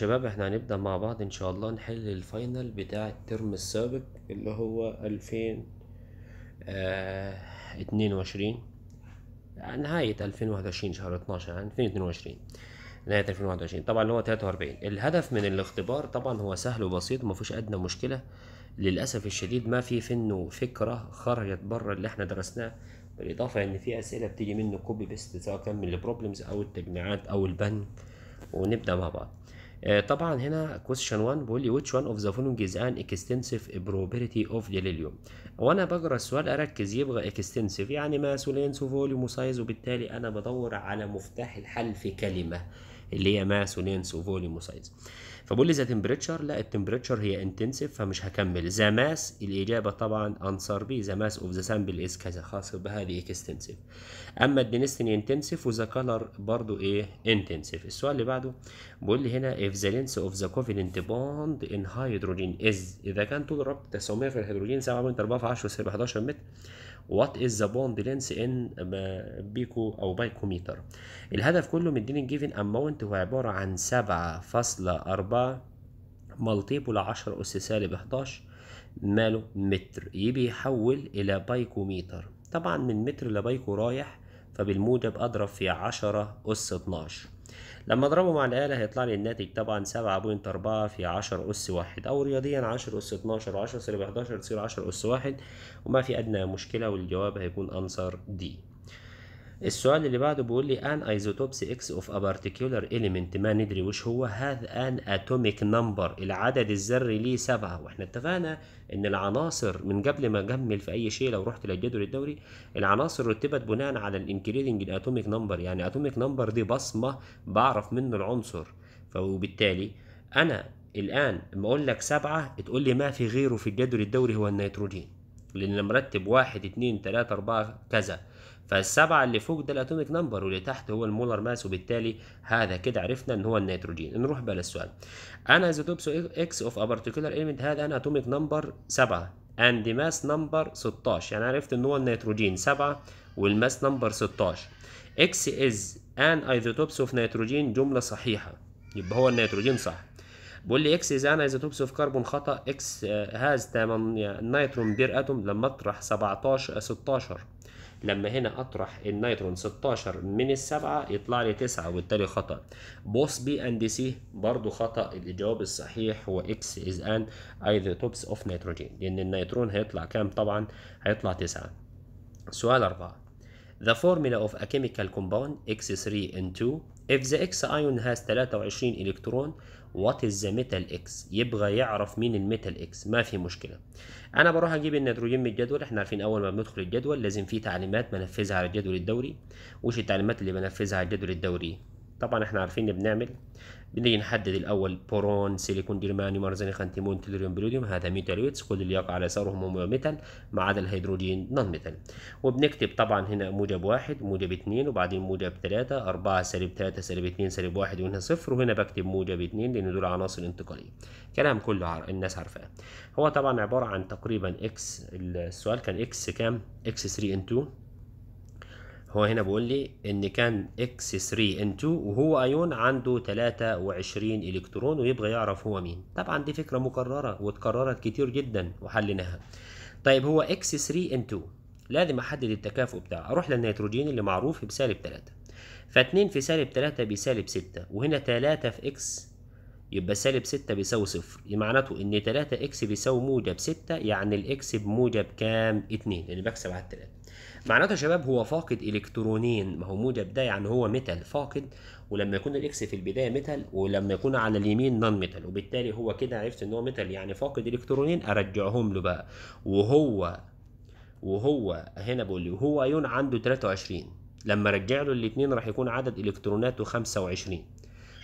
شباب احنا هنبدأ مع بعض ان شاء الله نحل الفاينل بتاع الترم السابق اللي هو الفين آه، اتنين وعشرين نهاية الفين واحد وعشرين شهر اتناشر الفين يعني اتنين وعشرين نهاية 2021 طبعا اللي هو 43 الهدف من الاختبار طبعا هو سهل وبسيط ومفيش أدنى مشكلة للأسف الشديد ما في فنه فكرة خرجت بره اللي احنا درسناه بالإضافة إن في أسئلة بتيجي منه كوبي بيست سواء كان من البروبلمز أو التجميعات أو البنك ونبدأ مع بعض آه، طبعا هنا question 1 بيقول لي which one of the following is an extensive probability of delirium وانا بقرا السؤال اركز يبغى extensive يعني ماس ولينس وفوليوم وسايز وبالتالي انا بدور على مفتاح الحل في كلمه اللي هي ماس ولينس وفوليوم وسايز فبقول لي ذا تمبريتشر لا التمبريتشر هي انتنسيف فمش هكمل ذا ماس الاجابه طبعا انسر بي ذا ماس اوف ذا سامبل از كذا خاص بهذه اكستنسيف اما الدينستني انتنسيف وذا كلر برضو ايه انتنسيف السؤال اللي بعده بقول لي هنا اف ذا لينس اوف ذا كوفيدنت بوند ان هيدروجين از اذا كان طول الربط 900 في الهيدروجين 7.4 في 10 11 متر وات از ذا بوند لينس ان بيكو او بايكوميتر الهدف كله مديني جيفن اماونت هو عباره عن 7.4 ملتيبل 10 اس سالب 11 ماله متر يبي يحول الى بايكوميتر طبعا من متر لبايكو رايح فبالموجب اضرب في 10 اس 12 لما اضربه مع الآلة هيطلع لي الناتج طبعا 7.4 في 10 أس 1 أو رياضيا 10 أس 12 و10 سالب 11 تصير 10 أس 1 وما في أدنى مشكلة والجواب هيكون أنصر دي السؤال اللي بعده بيقول لي ان ايزوتوبس اكس اوف ا بارتيكيولار اليمنت ما ندري وش هو هاذ ان اتوميك نمبر العدد الذري ليه سبعه واحنا اتفقنا ان العناصر من قبل ما اكمل في اي شيء لو رحت للجدول الدوري العناصر رتبت بناء على الانكريدنج الاتوميك نمبر يعني اتوميك نمبر دي بصمه بعرف منه العنصر فبالتالي انا الان لما اقول لك سبعه تقول لي ما في غيره في الجدول الدوري هو النيتروجين لان مرتب واحد اتنين تلاته اربعه كذا فالسبعة اللي فوق ده الاتوميك نمبر واللي تحت هو المولر ماس وبالتالي هذا كده عرفنا ان هو النيتروجين نروح بقى للسؤال انا ايزوتوبس اكس اوف ا بارتيكولار ايلمنت هذا انا اتوميك نمبر 7 اند ماس نمبر 16 يعني عرفت ان هو النيتروجين 7 والماس نمبر 16 اكس از ان ايزوتوبس اوف نيتروجين جملة صحيحة يبقى هو النيتروجين صح بيقول لي اكس از ان ايزوتوبس اوف كربون خطا اكس هاز 8 نيترون بير اتوم لما اطرح 17 16 لما هنا اطرح النيترون 16 من السبعه يطلع لي 9 وبالتالي خطا بوس بي اند سي برضو خطا الاجابه الصحيح هو اكس از ان ايزوتوبس اوف نيتروجين لان النيترون هيطلع كام طبعا هيطلع 9 سؤال 4 The formula of a chemical compound X3N2 if the X ion has 23 الكترون وات از ذا ميتال اكس يبغى يعرف مين الميتال اكس ما في مشكله انا بروح اجيب النيتروجين من الجدول احنا عارفين اول ما بندخل الجدول لازم في تعليمات بنفذها على الجدول الدوري وش التعليمات اللي بنفذها على الجدول الدوري طبعا احنا عارفين بنعمل بنيجي نحدد الاول بورون سيليكون جرمانيوم ارزنيق انتيمون تيلوريوم بلوديوم هذا ميتالويتس كل اللي يقع على يسارهم هم ميتال ما عدا الهيدروجين نون ميتال وبنكتب طبعا هنا موجب واحد موجب اثنين وبعدين موجب ثلاثة أربعة سالب ثلاثة سالب اثنين سالب واحد وهنا صفر وهنا بكتب موجب اثنين لأن دول عناصر انتقالية كلام كله عار... الناس عارفاه هو طبعا عبارة عن تقريبا اكس السؤال كان اكس كام اكس 3 ان 2 هو هنا بيقول لي ان كان اكس 3 ان 2 وهو ايون عنده 23 الكترون ويبغى يعرف هو مين طبعا دي فكره مكرره واتكررت كتير جدا وحليناها طيب هو اكس 3 ان 2 لازم احدد التكافؤ بتاعه اروح للنيتروجين اللي معروف بسالب 3 ف2 في سالب 3 بسالب 6 وهنا 3 في اكس يبقى سالب 6 بيساوي صفر معناته ان 3 اكس بيساوي موجب 6 يعني الاكس بموجب كام 2 يعني بكسب على 3 معناته يا شباب هو فاقد الكترونين ما هو موجب ده يعني هو ميتال فاقد ولما يكون الاكس في البدايه ميتال ولما يكون على اليمين نون ميتال وبالتالي هو كده عرفت ان هو ميتال يعني فاقد الكترونين ارجعهم له بقى وهو وهو هنا بقول لي وهو ايون عنده 23 لما ارجع له الاثنين راح يكون عدد الكتروناته 25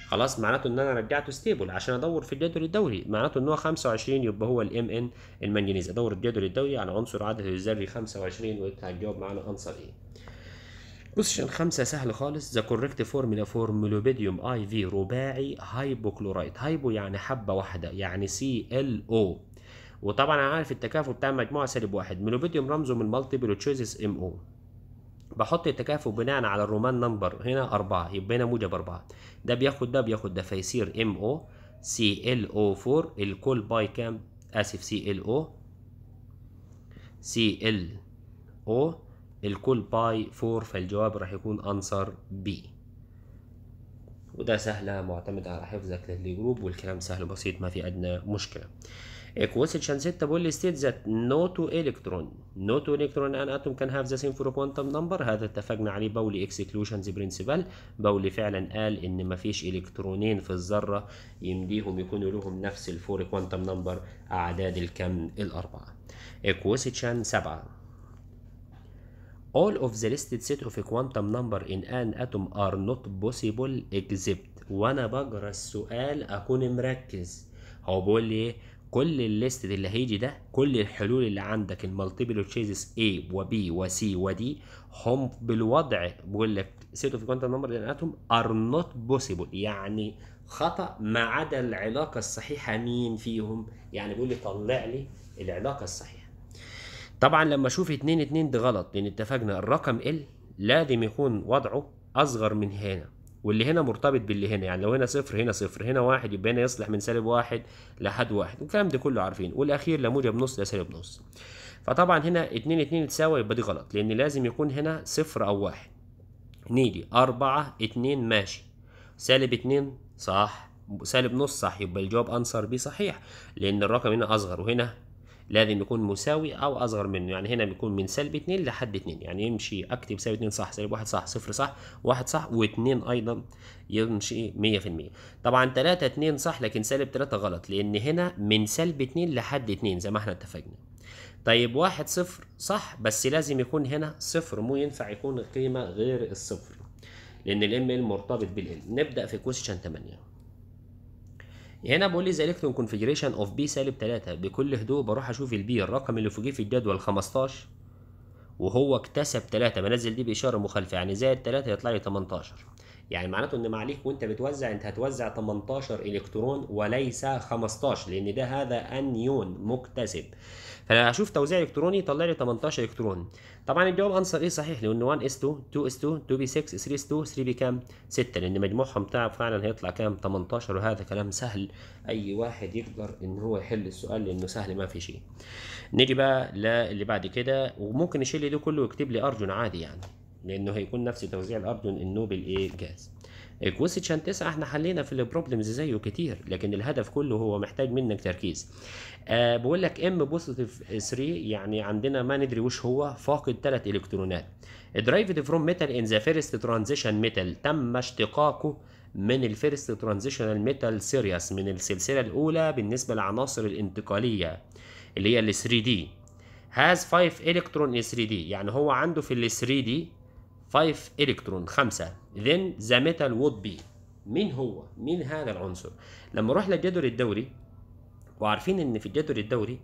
خلاص معناته ان انا رجعته ستيبل عشان ادور في الجدول الدوري معناته ان هو 25 يبقى هو الام ان المنجنيز ادور الجدول الدوري على عنصر عدد الذري 25 وانت هتجاوب معانا عنصر ايه بوزيشن خمسة سهل خالص ذا كوريكت فورمولا فور ميلوبيديوم اي في رباعي هايبوكلورايد هايبو يعني حبة واحدة يعني سي ال او وطبعا انا عارف التكافؤ بتاع مجموعة سالب واحد ميلوبيديوم رمزه من مالتيبل تشويسز ام او بحط التكافؤ بناء على الرومان نمبر هنا أربعة يبقى هنا موجب أربعة ده بياخد ده بياخد ده فيصير ام او سي ال او 4 الكل باي كام آسف سي ال او سي ال او الكل باي 4 فالجواب راح يكون أنصر بي وده سهلة معتمدة على حفظك للجروب والكلام سهل بسيط ما في أدنى مشكلة equation e ستة بول ستيت that no to electron no to electron e and atom can have the same quantum number هذا اتفقنا عليه باولي اكسكلوجنز برنسبل باولي فعلا قال ان مفيش الكترونين في الذرة يمديهم يكونوا لهم نفس الفور كوانتم نمبر اعداد الكم الاربعة equation سبعة All of the listed set of a quantum number in an atom are not possible except وانا بقرا السؤال اكون مركز هو بيقول لي ايه كل الليست اللي هيجي ده كل الحلول اللي عندك المالتيبل تشيزز A و B و C و D هم بالوضع بقول لك سيت اوف كوانتم نمبر لانهم ار نوت بوسيبل يعني خطا ما عدا العلاقه الصحيحه مين فيهم يعني بيقول لي طلع لي العلاقه الصحيحه طبعا لما اشوف 2 2 ده غلط لان اتفقنا الرقم ال لازم يكون وضعه اصغر من هنا واللي هنا مرتبط باللي هنا يعني لو هنا صفر هنا صفر هنا واحد يبقى هنا يصلح من سالب واحد لحد واحد والكلام ده كله عارفين والاخير لا موجب نص لا سالب نص فطبعا هنا اتنين اتنين يتساوى يبقى دي غلط لان لازم يكون هنا صفر او واحد نيجي أربعة اتنين ماشي سالب اتنين صح سالب نص صح يبقى الجواب انصر بي صحيح لان الرقم هنا اصغر وهنا لازم يكون مساوي او اصغر منه يعني هنا بيكون من سلب 2 لحد 2 يعني يمشي اكتب سالب 2 صح سالب 1 صح 0 صح 1 صح و2 ايضا يمشي 100% طبعا 3 2 صح لكن سالب 3 غلط لان هنا من سلب 2 لحد 2 زي ما احنا اتفقنا طيب واحد صفر صح بس لازم يكون هنا صفر مو ينفع يكون قيمة غير الصفر لأن الام ال مرتبط بالال نبدأ في كويشن 8 هنا بقول لي ذا الكترون كونفجريشن اوف بي سالب 3 بكل هدوء بروح اشوف البي الرقم اللي فوقيه في الجدول 15 وهو اكتسب 3 بنزل دي باشاره مخالفه يعني زائد 3 يطلع لي 18 يعني معناته ان معليك وانت بتوزع انت هتوزع 18 الكترون وليس 15 لان ده هذا انيون مكتسب فانا هشوف توزيع الكتروني طلع لي 18 الكترون طبعا الجواب انسر ايه صحيح لانه 1 اس 2 2 اس 2 2 بي 6 3 اس 2 3 بي كام 6 لان مجموعهم بتاعه فعلا هيطلع كام 18 وهذا كلام سهل اي واحد يقدر ان هو يحل السؤال لانه سهل ما في شيء نيجي بقى للي بعد كده وممكن يشيل ده كله ويكتب لي ارجون عادي يعني لانه هيكون نفس توزيع الارجون النوبل ايه جاز الكويستشن 9 احنا حلينا في البروبلمز زيه كتير لكن الهدف كله هو محتاج منك تركيز آه، بقول لك ام بوزيتيف 3 يعني عندنا ما ندري وش هو فاقد ثلاث الكترونات درايفد فروم ميتال ان ذا فيرست ترانزيشن ميتال تم اشتقاقه من الفيرست ترانزيشنال ميتال سيريس من السلسله الاولى بالنسبه للعناصر الانتقاليه اللي هي ال 3 دي هاز 5 الكترون 3 دي يعني هو عنده في ال 3 دي 5 الكترون 5 ذن ذا ميتال وود بي مين هو مين هذا العنصر لما اروح للجدول الدوري وعارفين ان في الجدول الدوري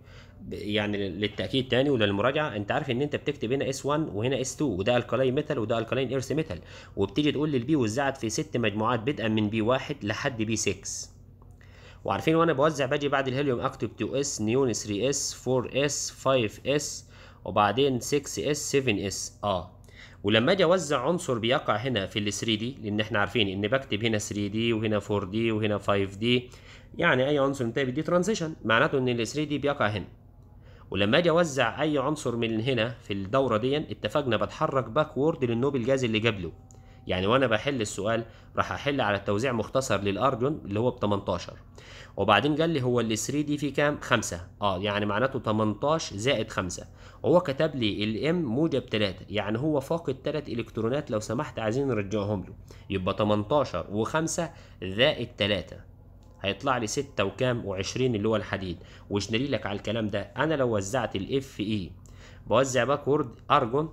يعني للتاكيد تاني وللمراجعه انت عارف ان انت بتكتب هنا اس 1 وهنا اس 2 وده الكالين ميتال وده الكالاين ايرث ميتال وبتيجي تقول للبي وزعت في ست مجموعات بدءا من بي 1 لحد بي 6 وعارفين وانا بوزع باجي بعد الهيليوم اكتب 2 اس نيون 3 اس 4 اس 5 اس وبعدين 6 اس 7 اس اه ولما اجي اوزع عنصر بيقع هنا في ال 3 دي لان احنا عارفين ان بكتب هنا 3 دي وهنا 4 دي وهنا 5 دي يعني اي عنصر من دي ترانزيشن معناته ان ال 3 دي بيقع هنا ولما اجي اوزع اي عنصر من هنا في الدوره دي اتفقنا بتحرك باكورد للنوب الجاز اللي قبله يعني وانا بحل السؤال راح احل على التوزيع مختصر للارجون اللي هو ب 18 وبعدين قال لي هو ال 3 دي فيه كام 5 اه يعني معناته 18 زائد 5 هو كتب لي الام موجب 3 يعني هو فاقد 3 الكترونات لو سمحت عايزين نرجعهم له يبقى 18 و5 زائد 3 هيطلع لي 6 وكام و20 اللي هو الحديد وجنري لك على الكلام ده انا لو وزعت الاف اي بوزع باكورد ارجون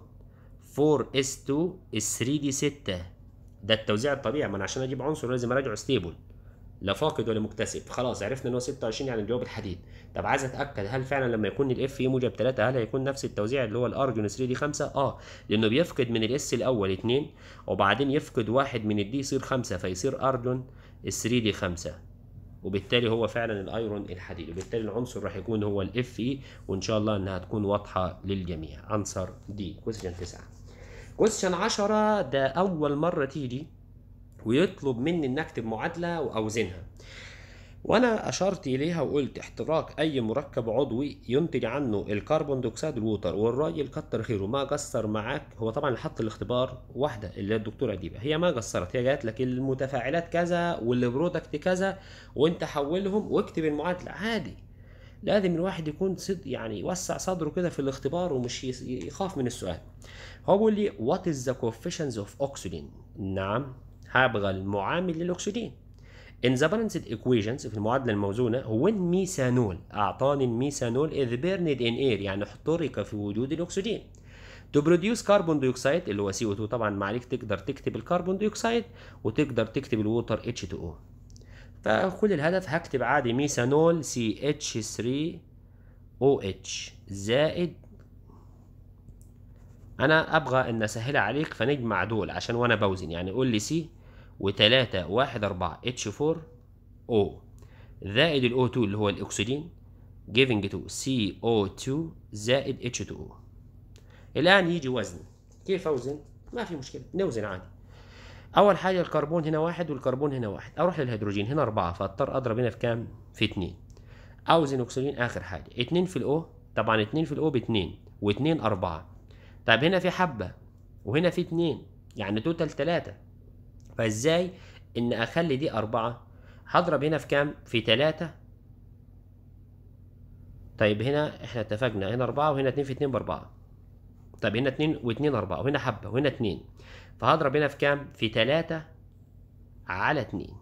4 اس 2 3 دي 6 ده التوزيع الطبيعي ما انا عشان اجيب عنصر لازم اراجعه ستيبل لا فاقد ولا مكتسب خلاص عرفنا ان هو 26 يعني الجواب الحديد طب عايز اتاكد هل فعلا لما يكون الاف اي موجب 3 هل هيكون نفس التوزيع اللي هو الارجون 3 دي 5 اه لانه بيفقد من الاس الاول 2 وبعدين يفقد واحد من الدي يصير 5 فيصير ارجون 3 دي 5 وبالتالي هو فعلا الايرون الحديد وبالتالي العنصر راح يكون هو الاف اي وان شاء الله انها تكون واضحه للجميع انسر دي كويستشن 9 كويستشن 10 ده اول مره تيجي ويطلب مني ان اكتب معادله واوزنها وانا اشرت اليها وقلت احتراق اي مركب عضوي ينتج عنه الكربون ديوكسيد ووتر والراجل كتر خيره ما قصر معاك هو طبعا حط الاختبار واحده اللي هي الدكتوره اديبه هي ما قصرت هي جات لك المتفاعلات كذا والبرودكت كذا وانت حولهم واكتب المعادله عادي لازم الواحد يكون صد يعني يوسع صدره كده في الاختبار ومش يخاف من السؤال هو بيقول لي وات از ذا كوفيشنز اوف اوكسجين نعم هبغى المعامل للاكسجين In the balanced equations في المعادلة الموزونة when ميثانول أعطاني الميثانول إذ burned in air يعني احترق في وجود الأكسجين to produce carbon dioxide اللي هو CO2 طبعا ما عليك تقدر تكتب الكربون ديوكسيد وتقدر تكتب الووتر H2O فكل الهدف هكتب عادي ميثانول CH3OH زائد انا ابغى ان اسهلها عليك فنجمع دول عشان وانا بوزن يعني قول لي سي وتلاتة واحد أربعة H4 O زائد ال O2 اللي هو الأكسجين giving to CO2 زائد H2O الآن يجي وزن كيف أوزن؟ ما في مشكلة نوزن عادي أول حاجة الكربون هنا واحد والكربون هنا واحد أروح للهيدروجين هنا أربعة فأضطر أضرب هنا في كام؟ في اتنين أوزن أكسجين آخر حاجة اتنين في O طبعا اتنين في O باتنين واتنين أربعة طيب هنا في حبة وهنا في اتنين يعني توتال تلاتة فازاي ان اخلي دي اربعة هضرب هنا في كام في تلاتة طيب هنا احنا اتفقنا هنا اربعة وهنا اتنين في اتنين باربعة طيب هنا اتنين واتنين اربعة وهنا حبة وهنا اتنين فهضرب هنا في كام في تلاتة على اتنين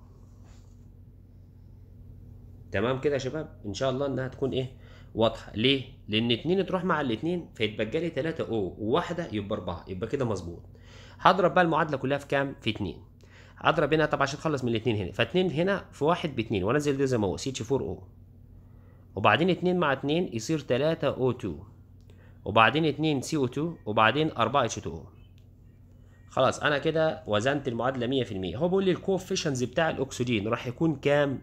تمام كده يا شباب ان شاء الله انها تكون ايه واضحه ليه لان اتنين تروح مع الاتنين فيتبقى لي 3 او وواحده يبقى 4 يبقى كده مظبوط هضرب بقى المعادله كلها في كام في 2 اضرب هنا طب عشان تخلص من الاثنين هنا فاثنين هنا في واحد باثنين وانزل ده زي ما هو سي اتش 4 او وبعدين اثنين مع اثنين يصير تلاتة او 2 وبعدين اثنين سي او 2 وبعدين اربعة اتش 2 او خلاص انا كده وزنت المعادله مية في المية هو بيقول لي الكوفيشنز بتاع الاكسجين راح يكون كام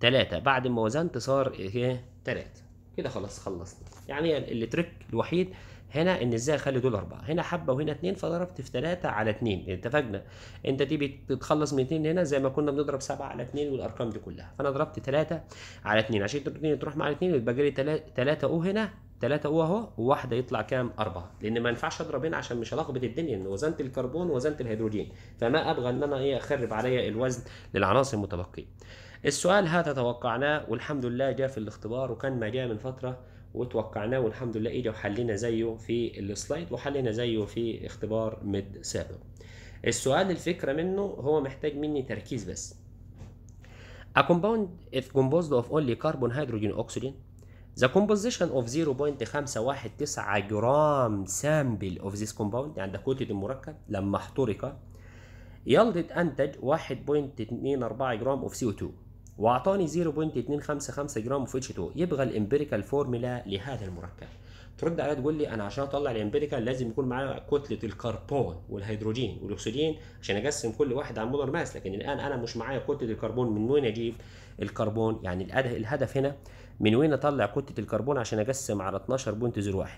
تلاتة بعد ما وزنت صار ايه تلاتة كده خلاص خلصنا يعني التريك الوحيد هنا ان ازاي اخلي دول اربعه هنا حبه وهنا اتنين فضربت في ثلاثه على اتنين اتفقنا انت دي بتتخلص من اتنين هنا زي ما كنا بنضرب سبعه على اتنين والارقام دي كلها فانا ضربت ثلاثه على اتنين عشان اتنين تروح مع اتنين يبقى جالي ثلاثه او هنا ثلاثة او اهو وواحدة يطلع كام؟ أربعة، لأن ما ينفعش أضرب هنا عشان مش هلخبط الدنيا إن وزنت الكربون وزنت الهيدروجين، فما أبغى إن أنا إيه أخرب عليا الوزن للعناصر المتبقية. السؤال هذا توقعناه والحمد لله جاء في الاختبار وكان ما جاء من فترة وتوقعناه والحمد لله اجى وحلينا زيه في السلايد وحلينا زيه في اختبار ميد سابق السؤال الفكره منه هو محتاج مني تركيز بس A compound is composed of only carbon, hydrogen, oxygen. The composition of 0.519 جرام سامبل of this compound يعني ده كتلة المركب لما احترق يلدت أنتج 1.24 جرام of CO2 واعطاني 0.255 جرام في اتش 2 يبغى الامبيريكال فورمولا لهذا المركب ترد عليا تقول لي انا عشان اطلع الامبيريكال لازم يكون معايا كتله الكربون والهيدروجين والاكسجين عشان اقسم كل واحد على مولر ماس لكن الان انا مش معايا كتله الكربون من وين اجيب الكربون يعني الهدف هنا من وين اطلع كتله الكربون عشان اقسم على 12.01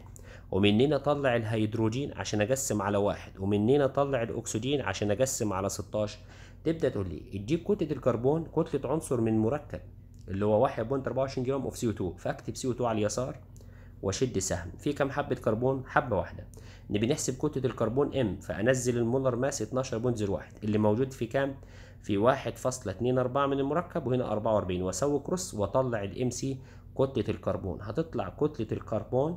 ومنين اطلع الهيدروجين عشان اقسم على واحد ومنين اطلع الاكسجين عشان اقسم على 16 تبدا تقول لي تجيب كتله الكربون كتله عنصر من مركب اللي هو 1.24 جرام اوف سي او 2 فاكتب سي او 2 على اليسار واشد سهم في كام حبه كربون حبه واحده نبي نحسب كتله الكربون ام فانزل المولر ماس 12.01 اللي موجود في كام في 1.24 من المركب وهنا 44 واسوي كروس واطلع الام سي كتله الكربون هتطلع كتله الكربون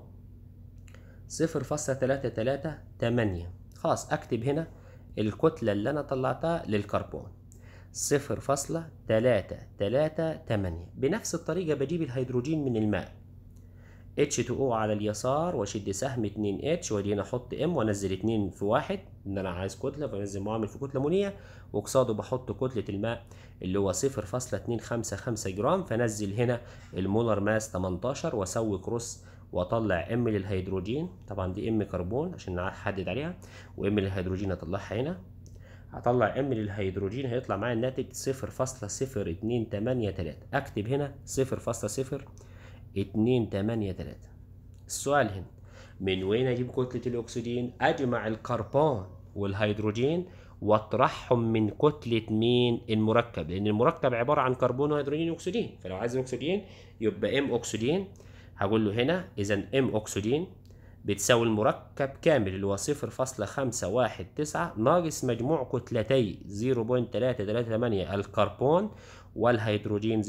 0.338 خلاص اكتب هنا الكتلة اللي أنا طلعتها للكربون صفر فاصلة تلاتة تلاتة تمانية بنفس الطريقة بجيب الهيدروجين من الماء H2O على اليسار واشد سهم 2H وادي هنا احط M وانزل 2 في واحد ان انا عايز كتله فانزل معامل في كتله مونيه وقصاده بحط كتله الماء اللي هو 0.255 جرام فانزل هنا المولر ماس 18 واسوي كروس واطلع ام للهيدروجين طبعا دي ام كربون عشان احدد عليها وام للهيدروجين اطلعها هنا هطلع ام للهيدروجين هيطلع معايا الناتج 0.0283 اكتب هنا 0.0283 السؤال هنا من وين اجيب كتلة الاكسجين اجمع الكربون والهيدروجين واطرحهم من كتلة مين المركب لان المركب عبارة عن كربون وهيدروجين واكسجين فلو عايز الاكسجين يبقى ام اكسجين هقول له هنا إذا ام أكسجين بتساوي المركب كامل اللي هو 0.519 ناقص مجموع كتلتي 0.338 الكربون والهيدروجين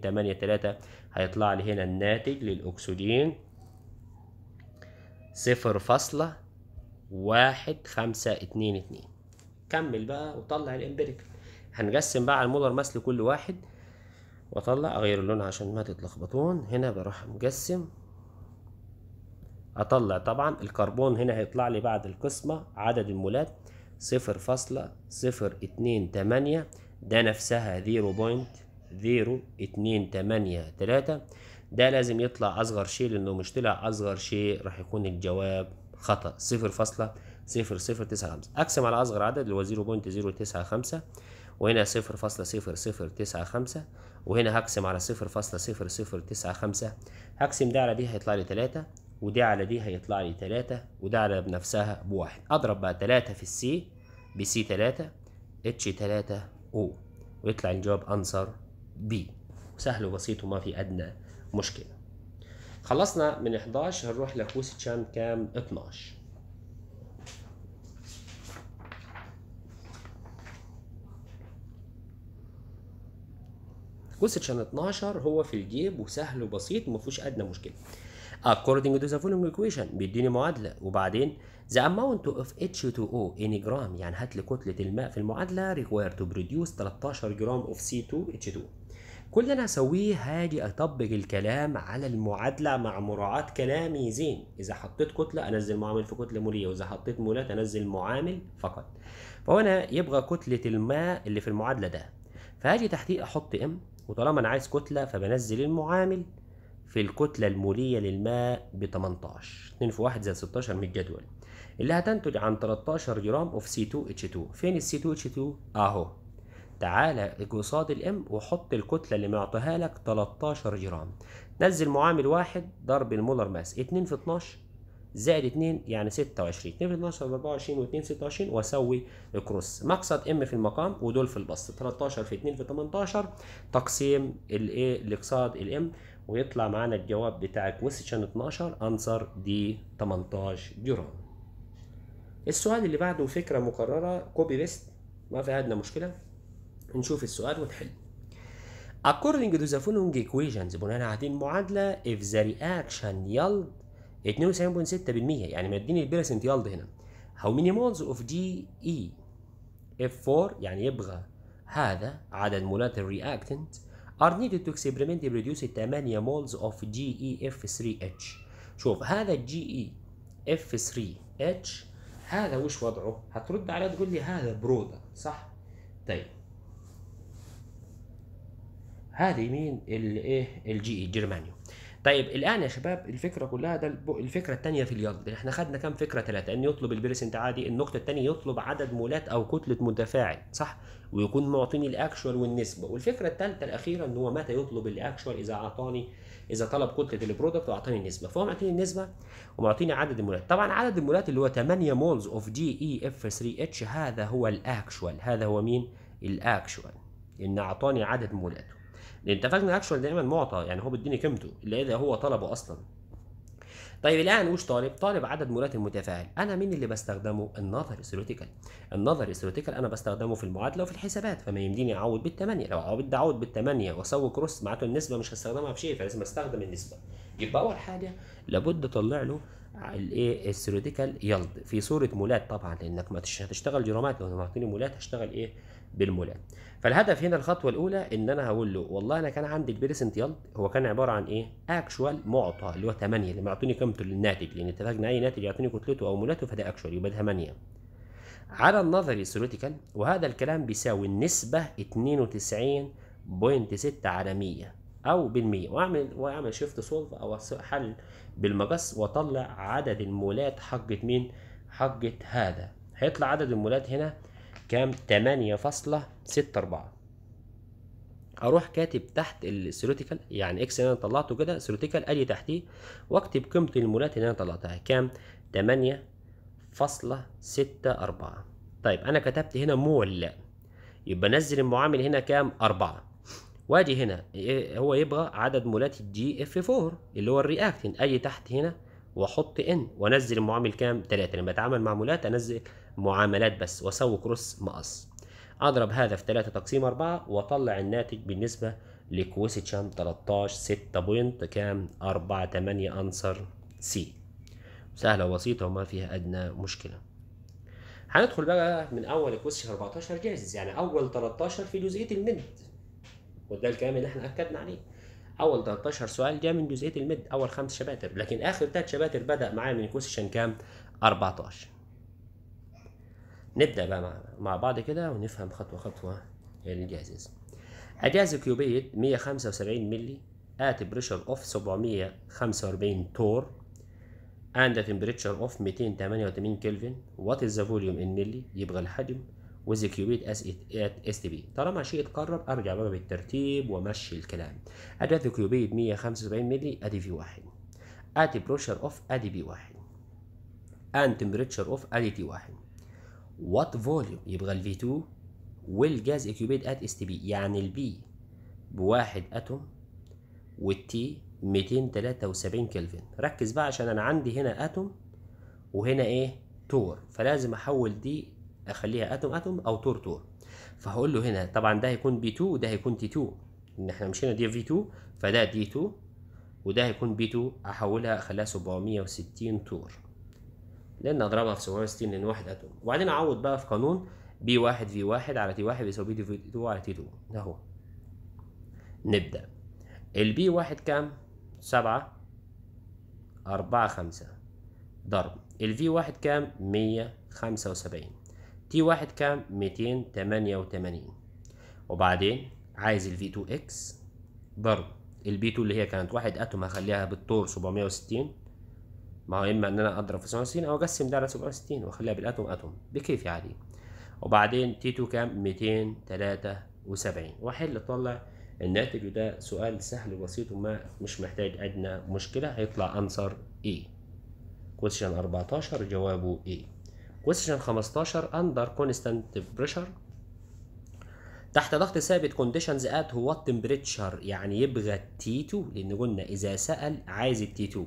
تلاتة هيطلع لي هنا الناتج للأكسجين 0.1522 كمل بقى وطلع الامبيريكال هنقسم بقى على المولر ماس لكل واحد واطلع اغير اللون عشان ما تتلخبطون هنا بروح مقسم اطلع طبعا الكربون هنا هيطلع لي بعد القسمة عدد المولات صفر فاصلة صفر اتنين تمانية ده نفسها زيرو بوينت زيرو اتنين تمانية تلاتة ده لازم يطلع اصغر شيء لانه مش طلع اصغر شيء راح يكون الجواب خطأ صفر فاصلة صفر صفر تسعة خمسة اقسم على اصغر عدد اللي هو زيرو بوينت زيرو تسعة خمسة وهنا صفر فاصلة صفر صفر تسعة خمسة وهنا هقسم على صفر فاصلة صفر صفر تسعة خمسة هقسم ده على دي هيطلع لي تلاتة ودي على دي هيطلع لي تلاتة وده على بنفسها بواحد أضرب بقى تلاتة في السي بسي تلاتة اتش تلاتة او ويطلع الجواب أنسر بي سهل وبسيط وما في أدنى مشكلة خلصنا من 11 هنروح لكويستشن كام 12 والسكشن 12 هو في الجيب وسهل وبسيط وما فيهوش ادنى مشكله according to the following equation بيديني معادله وبعدين the amount of H2O in gram يعني هات لي كتله الماء في المعادله required to produce 13 جرام of C2H2 كل اللي انا هسويه هاجي اطبق الكلام على المعادله مع مراعاه كلامي زين اذا حطيت كتله انزل معامل في كتله موليه واذا حطيت مولات انزل معامل فقط فهنا يبغى كتله الماء اللي في المعادله ده فهاجي تحتيه احط ام وطالما انا عايز كتله فبنزل المعامل في الكتله الموليه للماء ب 18 2 في 1 زائد 16 من الجدول اللي هتنتج عن 13 جرام اوف سي 2 اتش 2 فين السي 2 اتش 2 اهو تعالى قصاد الام وحط الكتله اللي معطيها لك 13 جرام نزل معامل واحد ضرب المولر ماس 2 في 12 زائد 2 يعني 26 2 في 12 24 و2 26 واسوي الكروس مقصد ام في المقام ودول في البسط 13 في 2 في 18 تقسيم الايه الاقصاد الام ويطلع معانا الجواب بتاع كويستشن 12 انسر دي 18 جرام السؤال اللي بعده فكره مكرره كوبي بيست ما في عندنا مشكله نشوف السؤال ونحل According to the following equations بناء على هذه المعادلة if the reaction yield 92.6% يعني مديني ده هنا how many moles of اي اف 4 يعني يبغى هذا عدد مولات الرياكتنت are needed to experiment to produce 8 moles of GEF3H شوف هذا GEF3H هذا وش وضعه؟ هترد عليه تقول لي هذا برودكت صح؟ طيب هذه مين الايه الجي اي e، جرمانيوم طيب الان يا شباب الفكره كلها ده الفكره الثانيه في اليض احنا خدنا كام فكره ثلاثه ان يطلب البريسنت عادي النقطه الثانيه يطلب عدد مولات او كتله متفاعل صح ويكون معطيني الاكشوال والنسبه والفكره الثالثه الاخيره ان هو متى يطلب الاكشوال اذا اعطاني اذا طلب كتله البرودكت واعطاني النسبه فهو معطيني النسبه ومعطيني عدد المولات طبعا عدد المولات اللي هو 8 مولز اوف جي اي اف 3 اتش هذا هو الاكشوال هذا هو مين الاكشوال ان اعطاني عدد مولات لان اتفقنا الاكشوال دايما معطى يعني هو بيديني قيمته اللي اذا هو طلبه اصلا طيب الان وش طالب؟ طالب عدد مولات المتفاعل، انا مين اللي بستخدمه؟ النظري ثيوريتيكال، النظري ثيوريتيكال انا بستخدمه في المعادله وفي الحسابات فما يمديني اعوض بالثمانيه، لو بدي اعوض بالثمانيه واسوي كروس معناته النسبه مش هستخدمها في شيء فلازم استخدم النسبه. يبقى اول حاجه لابد اطلع له الايه الثيوريتيكال يلد في صوره مولات طبعا لانك ما هتشتغل جرامات لو انا معطيني مولات هشتغل ايه؟ بالمولات. فالهدف هنا الخطوه الاولى ان انا هقول له والله انا كان عندي البيرسنت يالد هو كان عباره عن ايه؟ اكشوال معطى اللي هو 8 لما معطيني قيمته للناتج لان يعني اتفقنا اي ناتج يعطيني كتلته او مولاته فده اكشوال يبقى ده 8 على النظري ثيوريتيكال وهذا الكلام بيساوي النسبه 92.6 على 100 او بالمية واعمل واعمل شيفت سولف او حل بالمقص واطلع عدد المولات حقة مين؟ حقة هذا هيطلع عدد المولات هنا كام 8.64 اروح كاتب تحت السيروتيكال يعني اكس اللي انا طلعته كده سيروتيكال ادي تحتيه واكتب قيمه المولات اللي انا طلعتها كام 8.64 طيب انا كتبت هنا مول يبقى نزل المعامل هنا كام 4 واجي هنا إيه، هو يبغى عدد مولات الجي اف 4 اللي هو الرياكتين اجي تحت هنا واحط ان وانزل المعامل كام 3 لما اتعامل مع مولات انزل معاملات بس واسوي كروس مقص اضرب هذا في 3 تقسيم 4 واطلع الناتج بالنسبه لكويسيتشام 13 6 بوينت كام 4 8 انسر سي سهله وبسيطه وما فيها ادنى مشكله هندخل بقى من اول كويسيتشام 14 جاهز يعني اول 13 في جزئيه المد وده الكلام اللي احنا اكدنا عليه اول 13 سؤال جاء من جزئيه المد اول خمس شباتر لكن اخر ثلاث شباتر بدا معايا من كويسيشن كام 14 نبدأ بقى مع بعض كده ونفهم خطوة خطوة الجهاز أجهزة الكيوبيد 175 ملي ات بريشر اوف 745 تور اند تمبريتشر اوف 288 كلفن وات از ذا فوليوم ان مللي يبقى الحجم with كيوبيد اس اس تي بي طالما شيء اتقرب ارجع بقى بالترتيب وامشي الكلام اجهزة الكيوبيد 175 ملي ادي في واحد ات بريشر اوف ادي بي واحد اند تمبريتشر اوف ادي تي واحد وات فوليوم يبقى v 2 والجاز اكيوبيد ات اس تي بي يعني B بواحد اتوم T 273 كلفن ركز بقى عشان انا عندي هنا اتوم وهنا ايه تور فلازم احول دي اخليها اتوم اتوم او تور تور فهقول له هنا طبعا ده هيكون b 2 وده هيكون t 2 ان احنا مشينا دي v 2 فده دي 2 وده هيكون b 2 احولها اخليها 760 تور لان اضربها في 760 لان واحد اتوم وبعدين اعوض بقى في قانون بي واحد في واحد على تي واحد بيساوي بي تي تو على تي تو اهو نبدا البي واحد كام سبعة أربعة خمسة ضرب الفي واحد كام مية خمسة وسبعين تي واحد كام ميتين تمانية وتمانين وبعدين عايز الفي تو اكس ضرب البي تو اللي هي كانت واحد اتوم هخليها بالطور سبعمية وستين ما هو اما ان انا اضرب في 67 او اقسم يعني؟ ده على 67 واخليها بالاتوم اتوم بكيف عادي وبعدين تي 2 كام 273 واحل اطلع الناتج وده سؤال سهل وبسيط وما مش محتاج ادنى مشكله هيطلع انسر اي كويشن 14 جوابه اي كويشن 15 اندر كونستانت بريشر تحت ضغط ثابت كونديشنز ات هو التمبريتشر يعني يبغى التي 2 لان قلنا اذا سال عايز التي 2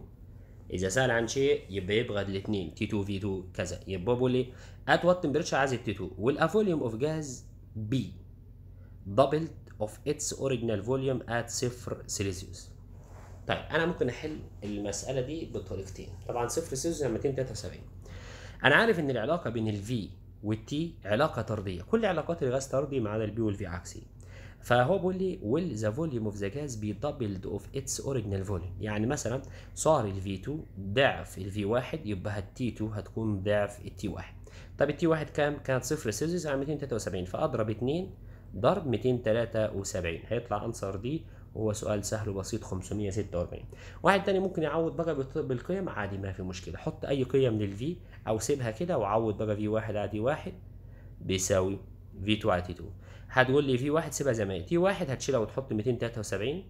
اذا سال عن شيء يبقى يبغى الاثنين تي 2 في 2 كذا يبقى بقول ايه ات وات تمبريتشر عايز التي 2 والافوليوم اوف جاز بي دبلت اوف اتس اوريجينال فوليوم ات صفر سيليزيوس طيب انا ممكن احل المساله دي بطريقتين طبعا صفر سيليزيوس هي 273 انا عارف ان العلاقه بين الفي والتي علاقه طرديه كل علاقات الغاز طردي ما عدا البي والفي عكسي فهو بيقول لي ويل ذا فوليوم اوف ذا جاز بي دبلد اوف اتس اوريجينال فوليوم يعني مثلا صار ال v 2 ضعف ال v 1 يبقى التي 2 هتكون ضعف ال t 1 طب ال t 1 كام كانت صفر سيلسيوس على 273 فاضرب 2 ضرب 273 هيطلع انسر دي هو سؤال سهل وبسيط 546 واحد تاني ممكن يعوض بقى بالقيم عادي ما في مشكله حط اي قيم للفي او سيبها كده وعوض بقى في واحد على دي واحد بيساوي في 2 على تي 2 هتقول لي في واحد سيبها زي ما هي تي واحد هتشيلها وتحط 273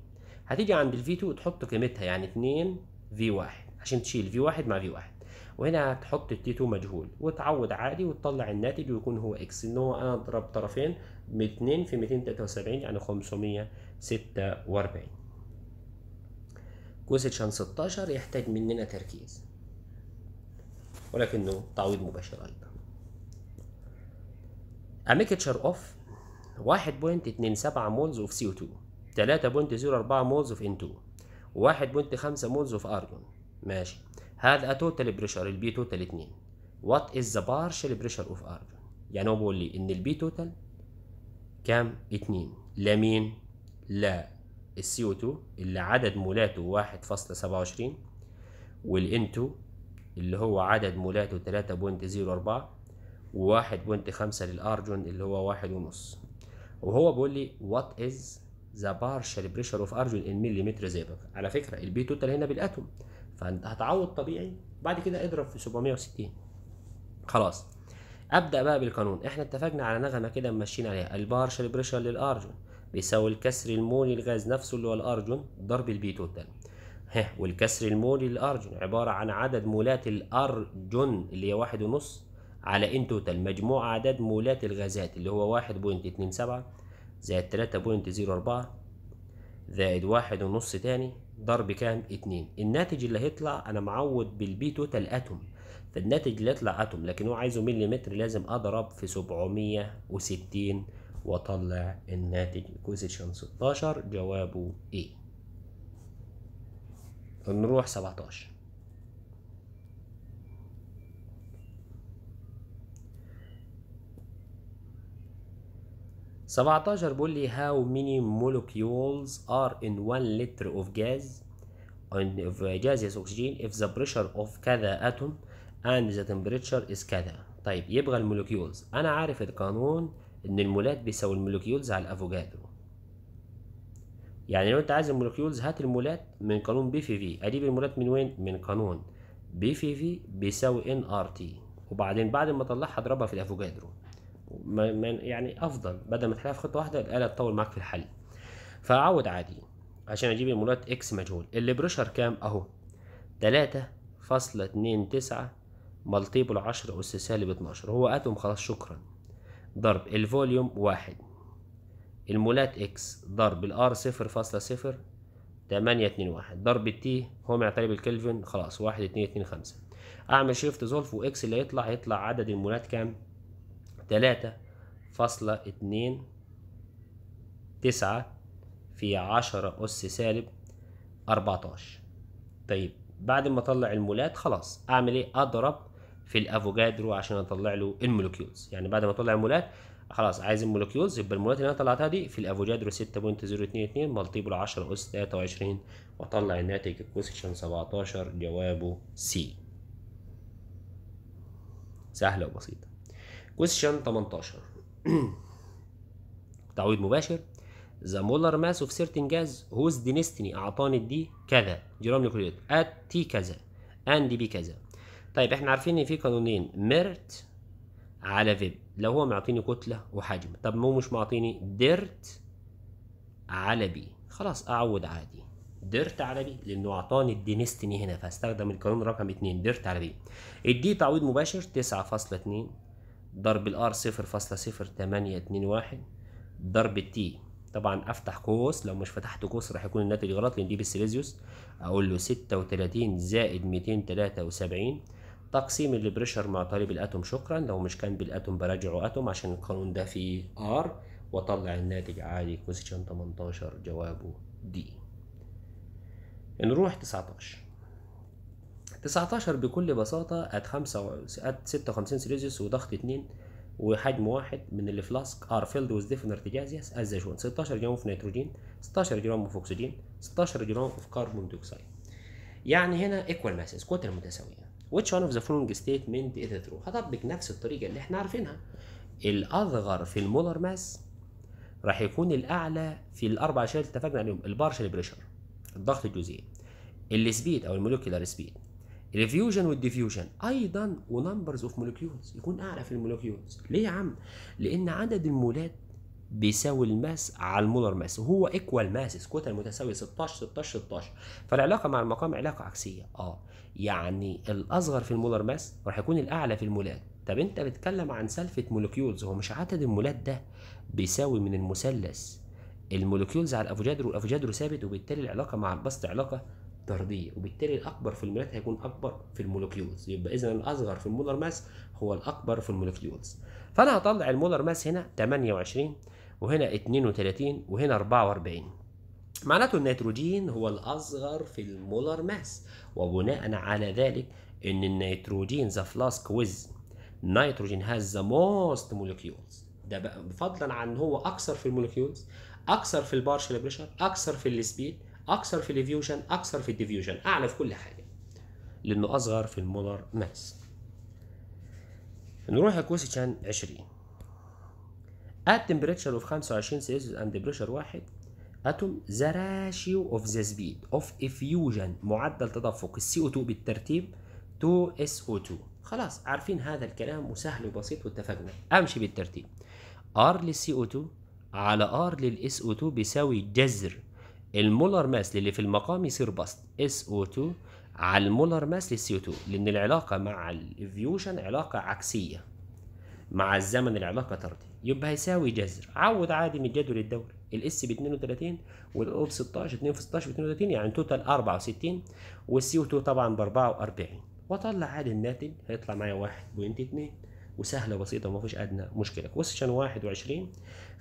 هتيجي عند الفي 2 تحط قيمتها يعني 2 في 1 عشان تشيل في 1 مع في 1 وهنا هتحط التي 2 مجهول وتعوض عادي وتطلع الناتج ويكون هو اكس ان هو انا اضرب طرفين 2 في 273 يعني 546 كويسشن 16 يحتاج مننا تركيز ولكنه تعويض مباشر ايضا A mixture of 1.27 مولز اوف CO2 3.04 مولز اوف N2 1.5 مولز اوف ارجون ماشي هذا توتال بريشر البي توتال 2 وات از ذا بارشل بريشر اوف ارجون يعني هو بيقول لي ان البي توتال كام 2 لمين لا السي او 2 اللي عدد مولاته 1.27 n 2 اللي هو عدد مولاته 3.04 و1.5 للارجون اللي هو واحد ونص وهو بيقول لي وات از ذا بارشال بريشر اوف ارجون ان مليمتر زئبق على فكره البي توتال هنا بالاتوم فانت هتعوض طبيعي بعد كده اضرب في 760 خلاص ابدا بقى بالقانون احنا اتفقنا على نغمه كده ماشيين عليها البارشال بريشر للارجون بيساوي الكسر المولي للغاز نفسه اللي هو الارجون ضرب البي توتال ها والكسر المولي للارجون عباره عن عدد مولات الارجون اللي هي واحد ونص على ان توتال مجموع اعداد مولات الغازات اللي هو 1.27 زائد 3.04 زائد واحد ونص تاني ضرب كام اتنين الناتج اللي هيطلع انا معوض بالبي توتال اتوم فالناتج اللي هيطلع اتوم لكن هو عايزه متر لازم اضرب في 760 واطلع الناتج كوزيشن 16 جوابه ايه نروح 17 17 بيقول لي how many molecules are in 1 liter of gas of جاز is oxygen if the pressure of كذا atom and the temperature is كذا طيب يبغى المولكيولز انا عارف القانون ان المولات بيساوي المولكيولز على الافوكادو يعني لو انت عايز المولكيولز هات المولات من قانون بي في في اجيب المولات من وين من قانون بي في في بيساوي ان ار تي وبعدين بعد ما اطلعها اضربها في الافوكادرو يعني افضل بدل ما تحلها في خطوه واحده الاله تطول معاك في الحل فاعوض عادي عشان اجيب المولات اكس مجهول اللي بريشر كام اهو 3.29 ملتيبل 10 اس سالب 12 هو اتوم خلاص شكرا ضرب الفوليوم واحد المولات اكس ضرب الار 0.0 821 تمانية اتنين واحد ضرب التي هو معتري بالكلفن خلاص واحد اتنين اتنين خمسة اعمل شيفت زولف واكس اللي هيطلع هيطلع عدد المولات كام تلاتة فاصلة اتنين تسعة في عشرة أس سالب أربعتاش طيب بعد ما أطلع المولات خلاص أعمل إيه أضرب في الأفوجادرو عشان أطلع له المولوكيولز يعني بعد ما أطلع المولات خلاص عايز المولوكيولز يبقى المولات اللي أنا طلعتها دي في الأفوجادرو 6.022 ملتيبل 10 أس 23 وأطلع الناتج الكويشن 17 جوابه سي سهلة وبسيطة كويستشن 18 تعويض مباشر ذا مولر ماس اوف سيرتن جاز هوز دينستني اعطاني الدي كذا جرام نيكليوت ات تي كذا اند بي كذا طيب احنا عارفين ان في قانونين ميرت على فيب لو هو معطيني كتله وحجم طب مو مش معطيني ديرت على بي خلاص اعود عادي ديرت على بي لانه اعطاني الدينستني هنا فاستخدم القانون رقم 2 ديرت على بي الدي تعويض مباشر 9.2 ضرب الار 0.0821 ضرب التي طبعا افتح قوس لو مش فتحت قوس راح يكون الناتج غلط لان دي بالسيليزيوس اقول له 36 زائد 273 تقسيم البريشر مع طالب الاتوم شكرا لو مش كان بالاتوم براجعه اتوم عشان القانون ده فيه ار واطلع الناتج عادي كوزيشن 18 جوابه دي نروح 19 19 بكل بساطة ات ات 56 سيليزيوس وضغط 2 وحجم واحد من الفلاسك ار فيلد ويز ديفن ارتجازيس از جون 16 جرام في نيتروجين 16 جرام في اكسجين 16 جرام في كربون ديوكسيد يعني هنا ايكوال ماسز كتله متساويه which one of the following statement is true هطبق نفس الطريقه اللي احنا عارفينها الاصغر في المولر ماس راح يكون الاعلى في الاربع اشياء اللي اتفقنا عليهم البارشل بريشر الضغط الجزيئي السبيد او المولوكيولار سبيد الفيوجن والديفيوجن ايضا ونمبرز اوف مولكيولز يكون اعلى في المولكيولز ليه يا عم لان عدد المولات بيساوي الماس على المولر ماس وهو ايكوال ماسس كتل متساويه 16 16 16 فالعلاقه مع المقام علاقه عكسيه اه يعني الاصغر في المولر ماس راح يكون الاعلى في المولات طب انت بتتكلم عن سلفه مولكيولز هو مش عدد المولات ده بيساوي من المثلث المولكيولز على الافوجادرو الافوجادرو ثابت وبالتالي العلاقه مع البسط علاقه طرديه وبالتالي الاكبر في المولات هيكون اكبر في المولوكيولز يبقى اذا الاصغر في المولر ماس هو الاكبر في المولوكيولز فانا هطلع المولر ماس هنا 28 وهنا 32 وهنا 44 معناته النيتروجين هو الاصغر في المولر ماس وبناء على ذلك ان النيتروجين ذا فلاسك ويز نيتروجين هاز ذا موست مولوكيولز ده بقى فضلا عن هو اكثر في المولوكيولز اكثر في البارشل بريشر اكثر في السبيد اكثر في الديفيوجن اكثر في الديفيوجن اعلى في كل حاجه لانه اصغر في المولر ماس نروح لكويستشن 20 at temperature of 25 سيلسيوس and pressure واحد اتوم ذا راشيو اوف ذا سبيد اوف افيوجن معدل تدفق السي او 2 بالترتيب 2 اس او 2 خلاص عارفين هذا الكلام وسهل وبسيط واتفقنا امشي بالترتيب ار للسي او 2 على ار للاس او 2 بيساوي جذر المولر ماس اللي في المقام يصير بسط اس او 2 على المولر ماس للسي او 2 لان العلاقه مع الافيوشن علاقه عكسيه مع الزمن العلاقه طردي يبقى هيساوي جذر عوض عادي من الجدول الدوري الاس ب 32 والاو ب 16 2 في 16 ب 32 يعني توتال 64 والسي او 2 طبعا ب 44 واطلع عادي الناتج هيطلع معايا 1.2 وسهله بسيطه ومفيش فيش ادنى مشكله كويشن 21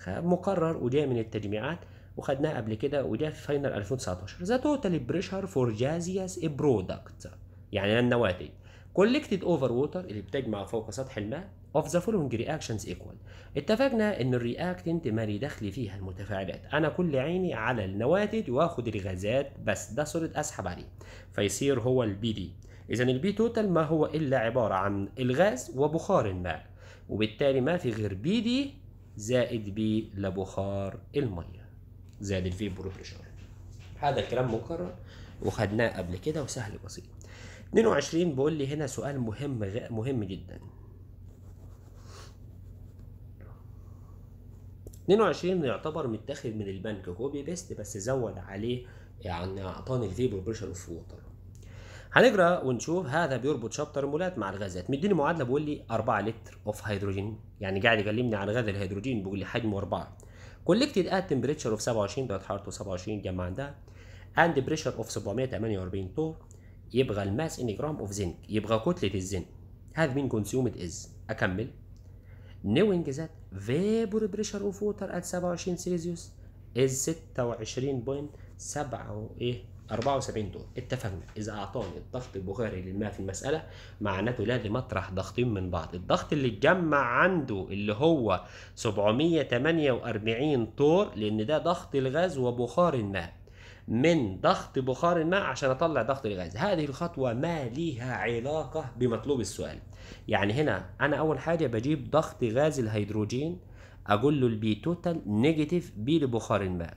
مقرر وجاي من التجميعات وخدناها قبل كده وده في فاينل 2019 ذا توتال بريشر فور جازياس برودكت يعني النواتج كولكتد اوفر ووتر اللي بتجمع فوق سطح الماء اوف ذا فولوينج رياكشنز ايكوال اتفقنا ان الرياكتنت مالي دخل فيها المتفاعلات انا كل عيني على النواتج واخد الغازات بس ده سوليد اسحب عليه فيصير هو البي دي اذا البي توتال ما هو الا عباره عن الغاز وبخار الماء وبالتالي ما في غير بي دي زائد بي لبخار الميه زائد الفي بريشر هذا الكلام مكرر وخدناه قبل كده وسهل بسيط 22 بقول لي هنا سؤال مهم مهم جدا 22 يعتبر متاخد من البنك كوبي بيست بس زود عليه يعني اعطاني الفيبر بريشر اوف ووتر هنقرا ونشوف هذا بيربط شابتر مولات مع الغازات مديني معادله بيقول لي 4 لتر اوف هيدروجين يعني قاعد يكلمني عن غاز الهيدروجين بيقول لي حجمه 4 collected at temperature of 27 درجة حرارته 27 جنب عندها and pressure of 748 طور يبقى الماس ان جرام اوف زنك يبقى كتلة الزنك have been consumed is اكمل knowing that vapor pressure of water at 27 سيليزيوس is 26.7 ايه 74 دور اتفقنا اذا اعطاني الضغط البخاري للماء في المساله معناته لازم اطرح ضغطين من بعض الضغط اللي اتجمع عنده اللي هو 748 طور لان ده ضغط الغاز وبخار الماء من ضغط بخار الماء عشان اطلع ضغط الغاز هذه الخطوه ما ليها علاقه بمطلوب السؤال يعني هنا انا اول حاجه بجيب ضغط غاز الهيدروجين اقول له البي توتال نيجاتيف بي لبخار الماء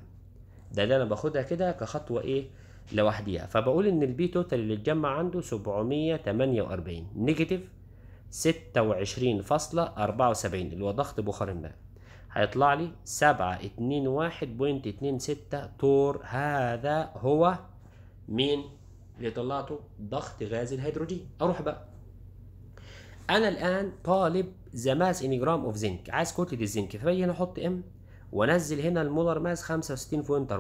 ده اللي انا باخدها كده كخطوه ايه لوحديها فبقول ان البي توتال اللي اتجمع عنده 748 نيجاتيف 26.74 اللي هو ضغط بخار الماء هيطلع لي 721.26 تور هذا هو مين اللي طلعته ضغط غاز الهيدروجين اروح بقى انا الان طالب ذا ماس ان جرام اوف زنك عايز كتله الزنك فباجي هنا احط ام وانزل هنا المولر ماس 65.4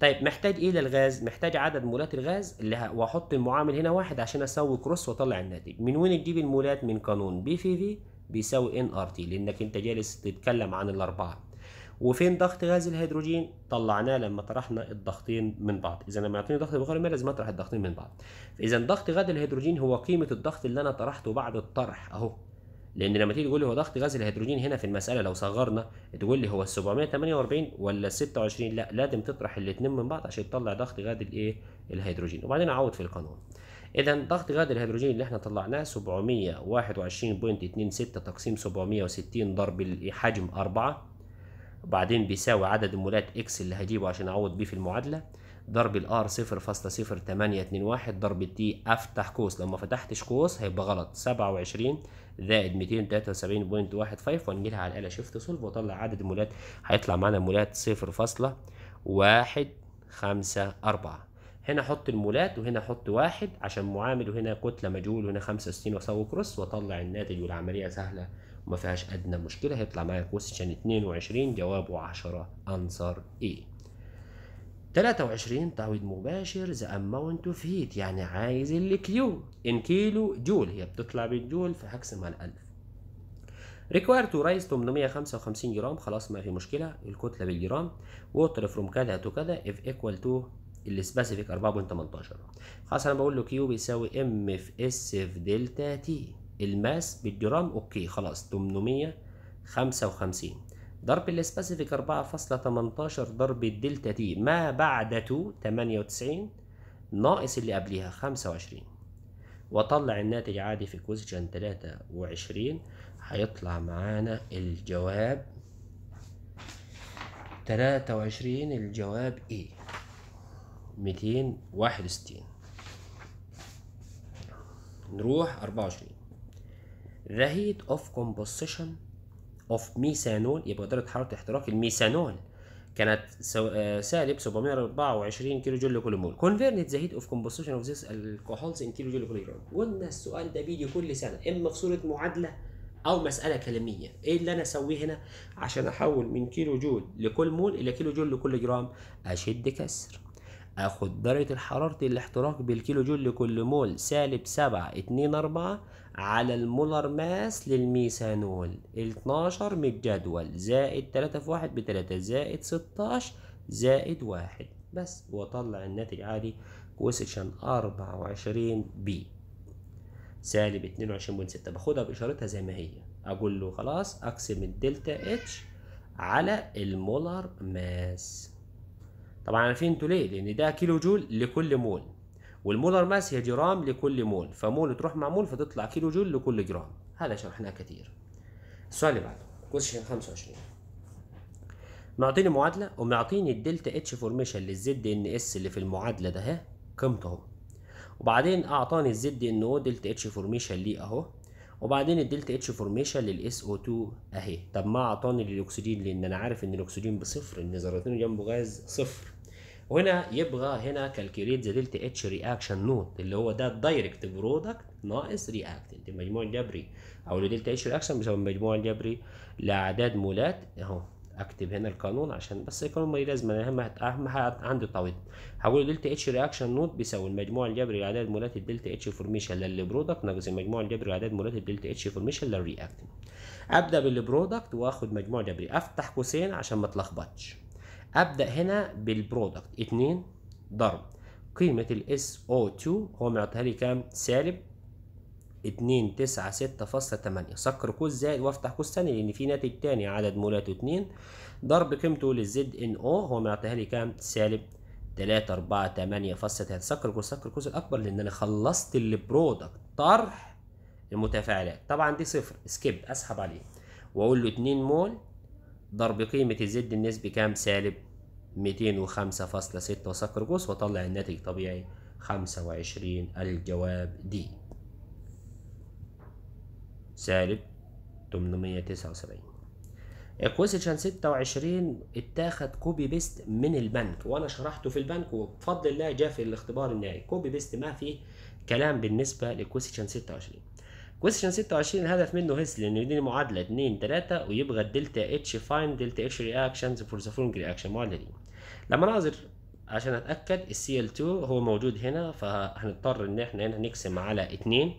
طيب محتاج ايه للغاز محتاج عدد مولات الغاز اللي واحط المعامل هنا واحد عشان اسوي كروس واطلع الناتج من وين تجيب المولات من قانون بي في في بيساوي ان ار تي لانك انت جالس تتكلم عن الاربعه وفين ضغط غاز الهيدروجين طلعناه لما طرحنا الضغطين من بعض اذا لما يعطيني ضغط بخار الماء لازم اطرح الضغطين من بعض اذا ضغط غاز الهيدروجين هو قيمه الضغط اللي انا طرحته بعد الطرح اهو لان لما تيجي تقول لي هو ضغط غاز الهيدروجين هنا في المساله لو صغرنا تقول لي هو ال 748 ولا ال 26 لا لازم تطرح الاثنين من بعض عشان تطلع ضغط غاز الايه الهيدروجين وبعدين اعوض في القانون اذا ضغط غاز الهيدروجين اللي احنا طلعناه 721.26 تقسيم 760 ضرب حجم 4 وبعدين بيساوي عدد المولات اكس اللي هجيبه عشان اعوض بيه في المعادله ضرب الار 0.0821 ضرب التي افتح قوس لو ما فتحتش قوس هيبقى غلط 27 زائد 273.15 وانجلها على الاله شيفت سولف واطلع عدد المولات هيطلع معانا مولات 0.154 هنا احط المولات وهنا احط واحد عشان معامل وهنا كتله مجهول وهنا 65 واسوي كروس واطلع الناتج والعمليه سهله وما فيهاش ادنى مشكله هيطلع معايا عشان 22 جوابه 10 انصر ايه 23 تعويض مباشر ذا اماونت اوف هيت يعني عايز الكيو ان كيلو جول هي بتطلع بالجول فهقسم على 1000 ريكوير تو رايز 855 جرام خلاص ما في مشكله الكتله بالجرام ووتر فروم كذا تو كذا اف ايكوال تو السبيسيفيك 4.18 خلاص انا بقول له كيو بيساوي ام في اس في دلتا تي الماس بالجرام اوكي خلاص 855 ضرب السباسيفيك 4.18 ضرب الدلتا تي ما بعد 98 ناقص اللي قبليها 25 وطلع الناتج عادي في كويشن 23 هيطلع معانا الجواب 23 الجواب ايه 261 نروح 24 The heat of composition اوف ميثانول يبقى درجه حراره احتراق الميثانول كانت آه، سالب 724 كيلو جول لكل مول كونفيرنت ذا هيت اوف كومبوزيشن اوف ذس الكحولز ان كيلو جول لكل جرام قلنا السؤال ده بيجي كل سنه اما في صوره معادله او مساله كلاميه ايه اللي انا اسويه هنا عشان احول من كيلو جول لكل مول الى كيلو جول لكل جرام اشد كسر اخد درجه الحراره الاحتراق بالكيلو جول لكل مول سالب 7 2 4 على المولر ماس للميثانول 12 من الجدول زائد 3 في 1 ب 3 زائد 16 زائد 1 بس واطلع الناتج عادي أربعة 24 بي سالب ستة باخدها باشارتها زي ما هي اقول له خلاص اقسم الدلتا اتش على المولر ماس طبعا عارفين انتوا ليه لان ده كيلو جول لكل مول والمولر ماس هي جرام لكل مول فمول تروح مع مول فتطلع كيلو جول لكل جرام هذا شرحناه كثير السؤال اللي بعده كويشن 25 معطيني معادلة ومعطيني الدلتا اتش فورميشن للزد ان اس اللي في المعادلة ده اهي قيمته اهو وبعدين اعطاني الزد ان او دلتا اتش فورميشن ليه اهو وبعدين الدلتا اتش فورميشن للاس او 2 اهي طب ما اعطاني الاكسجين لان انا عارف ان الاكسجين بصفر ان ذرتين جنبه غاز صفر هنا يبغى هنا كالكوليت ذا دلتا اتش رياكشن نوت اللي هو ده الدايركت برودكت ناقص رياكتنت المجموع الجبري او دلتا اتش رياكشن بيساوي المجموع الجبري لاعداد مولات اهو اكتب هنا القانون عشان بس القانون مالي لازمه انا اهم اهم حاجه عندي طاوله هقول دلتا اتش رياكشن نوت بيساوي المجموع الجبري لاعداد مولات الدلتا اتش فورميشن للبرودكت ناقص المجموع الجبري لاعداد مولات الدلتا اتش فورميشن للرياكتنت ابدا بالبرودكت واخد مجموع جبري افتح قوسين عشان ما اتلخبطش ابدا هنا بالبرودكت 2 ضرب قيمه الاس او 2 هو معطيها لي كام سالب 296.8 سكر قوس زائد وافتح قوس ثاني لان في ناتج ثاني عدد مولاته 2 ضرب قيمته للزد ان او هو معطيها لي كام سالب 348.3 سكر قوس سكر قوس الاكبر لان انا خلصت البرودكت طرح المتفاعلات طبعا دي صفر سكيب اسحب عليه واقول له 2 مول ضرب قيمه الزد النسبي كام سالب 205.6 وسكر جوز واطلع الناتج طبيعي 25 الجواب دي سالب 879 الكويشن 26 اتاخد كوبي بيست من البنك وانا شرحته في البنك وبفضل الله جاء في الاختبار النهائي كوبي بيست ما فيه كلام بالنسبه للكويشن 26 كويشن 26 الهدف منه هس لانه يديني معادله 2 3 ويبغى الدلتا اتش فاين دلتا اتش رياكشنز فور ذا فولنج رياكشن معادله دي لما نعزل عشان اتاكد السي ال 2 هو موجود هنا فهنضطر ان احنا هنا نقسم على 2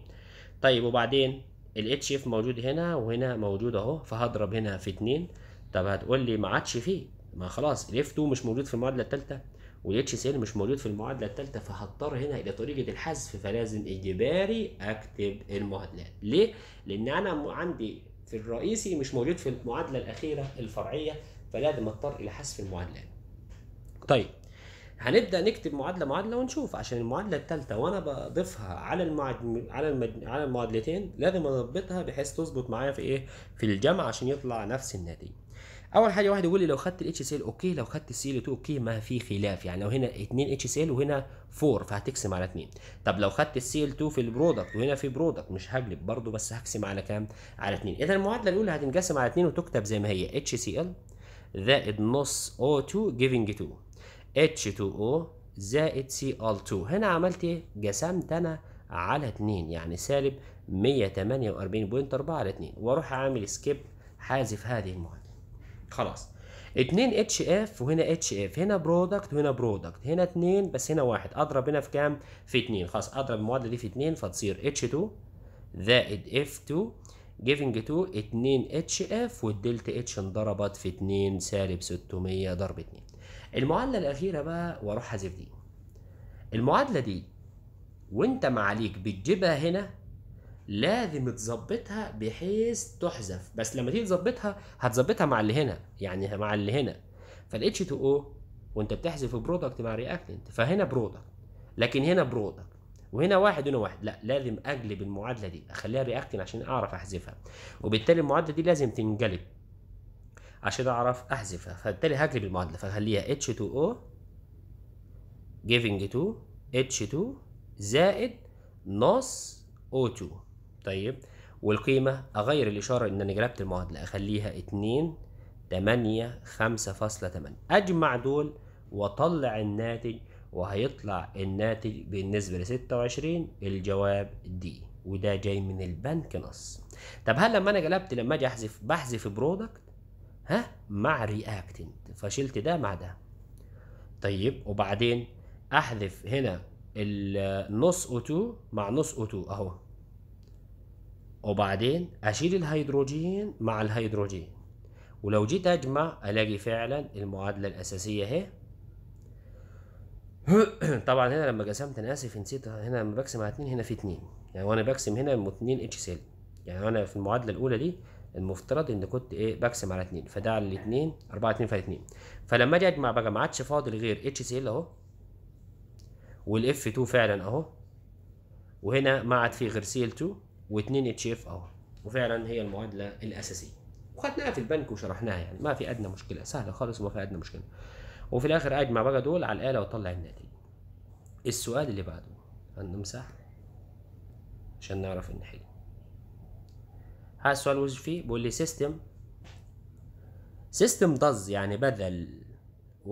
طيب وبعدين الاتش اف موجود هنا وهنا موجود اهو فهضرب هنا في 2 طب هتقول لي ما عادش فيه ما خلاص الاف 2 مش موجود في المعادله الثالثه والاتش سي ال مش موجود في المعادله الثالثه فهضطر هنا الى طريقه الحذف فلازم اجباري اكتب المعادلات ليه لان انا عندي في الرئيسي مش موجود في المعادله الاخيره الفرعيه فلازم اضطر الى حذف المعادلات طيب هنبدا نكتب معادله معادله ونشوف عشان المعادله الثالثه وانا بضيفها على المعد... على المد... على المعادلتين لازم اضبطها بحيث تظبط معايا في ايه في الجمع عشان يطلع نفس النتيجه اول حاجه واحد يقول لي لو خدت الاتش سيل اوكي لو خدت السي ال 2 اوكي ما في خلاف يعني لو هنا 2 اتش سيل وهنا 4 فهتقسم على 2 طب لو خدت السي ال 2 في البرودكت وهنا في برودكت مش هقلب برضه بس هقسم على كام على 2 اذا المعادله الاولى هتنقسم على 2 وتكتب زي ما هي اتش سي ال زائد نص او 2 جيفنج 2 H2O زائد Cl2 هنا عملت ايه؟ جسمت انا على 2 يعني سالب 148.4 على 2 واروح اعمل سكيب حاذف هذه المعادله خلاص 2 HF وهنا HF هنا برودكت وهنا برودكت هنا 2 بس هنا 1 اضرب هنا في كام في 2 خلاص اضرب المعادله دي في 2 فتصير h 2 زائد اف 2 جيفنج 2 2 HF اف والدلتا اتش انضربت في 2 سالب 600 ضرب 2 المعادله الاخيره بقى واروح حذف دي المعادله دي وانت معاليك بتجيبها هنا لازم تظبطها بحيث تحذف بس لما تيجي تظبطها هتظبطها مع اللي هنا يعني مع اللي هنا h 2 o وانت بتحذف برودكت مع رياكتنت فهنا برودكت لكن هنا برودكت وهنا واحد وهنا واحد لا لازم اجلب المعادله دي اخليها رياكتنت عشان اعرف احذفها وبالتالي المعادله دي لازم تنجلب عشان اعرف احذفها فبالتالي هجري المعادله فهخليها H2O giving to H2 زائد ناقص O2 طيب والقيمه اغير الاشاره ان انا جلبت المعادله اخليها 2 8 5.8 اجمع دول واطلع الناتج وهيطلع الناتج بالنسبه ل 26 الجواب دي وده جاي من البنك نص طب هل لما انا جلبت لما اجي احذف بحذف برودكت ها مع رياكتنت فشلت ده مع ده طيب وبعدين احذف هنا النص او 2 مع نص او 2 اهو وبعدين اشيل الهيدروجين مع الهيدروجين ولو جيت اجمع الاقي فعلا المعادله الاساسيه اهي طبعا هنا لما قسمت انا اسف نسيت هنا لما بقسم على 2 هنا في 2 يعني وانا بقسم هنا 2 اتش سيل يعني انا في المعادله الاولى دي المفترض ان كنت ايه بقسم على 2 فده على 2 4 2 في 2 فلما اجي اجمع بقى ما عادش فاضل غير اتش سي ال اهو والاف 2 فعلا اهو وهنا ما عاد في غير سي ال 2 و2 اتش اف اهو وفعلا هي المعادله الاساسيه وخدناها في البنك وشرحناها يعني ما في ادنى مشكله سهله خالص وما في ادنى مشكله وفي الاخر اجمع بقى دول على الاله واطلع الناتج السؤال اللي بعده هنمسح عشان نعرف نحل ها السؤال وش فيه بيقول لي سيستم سيستم داز يعني بذل 1.80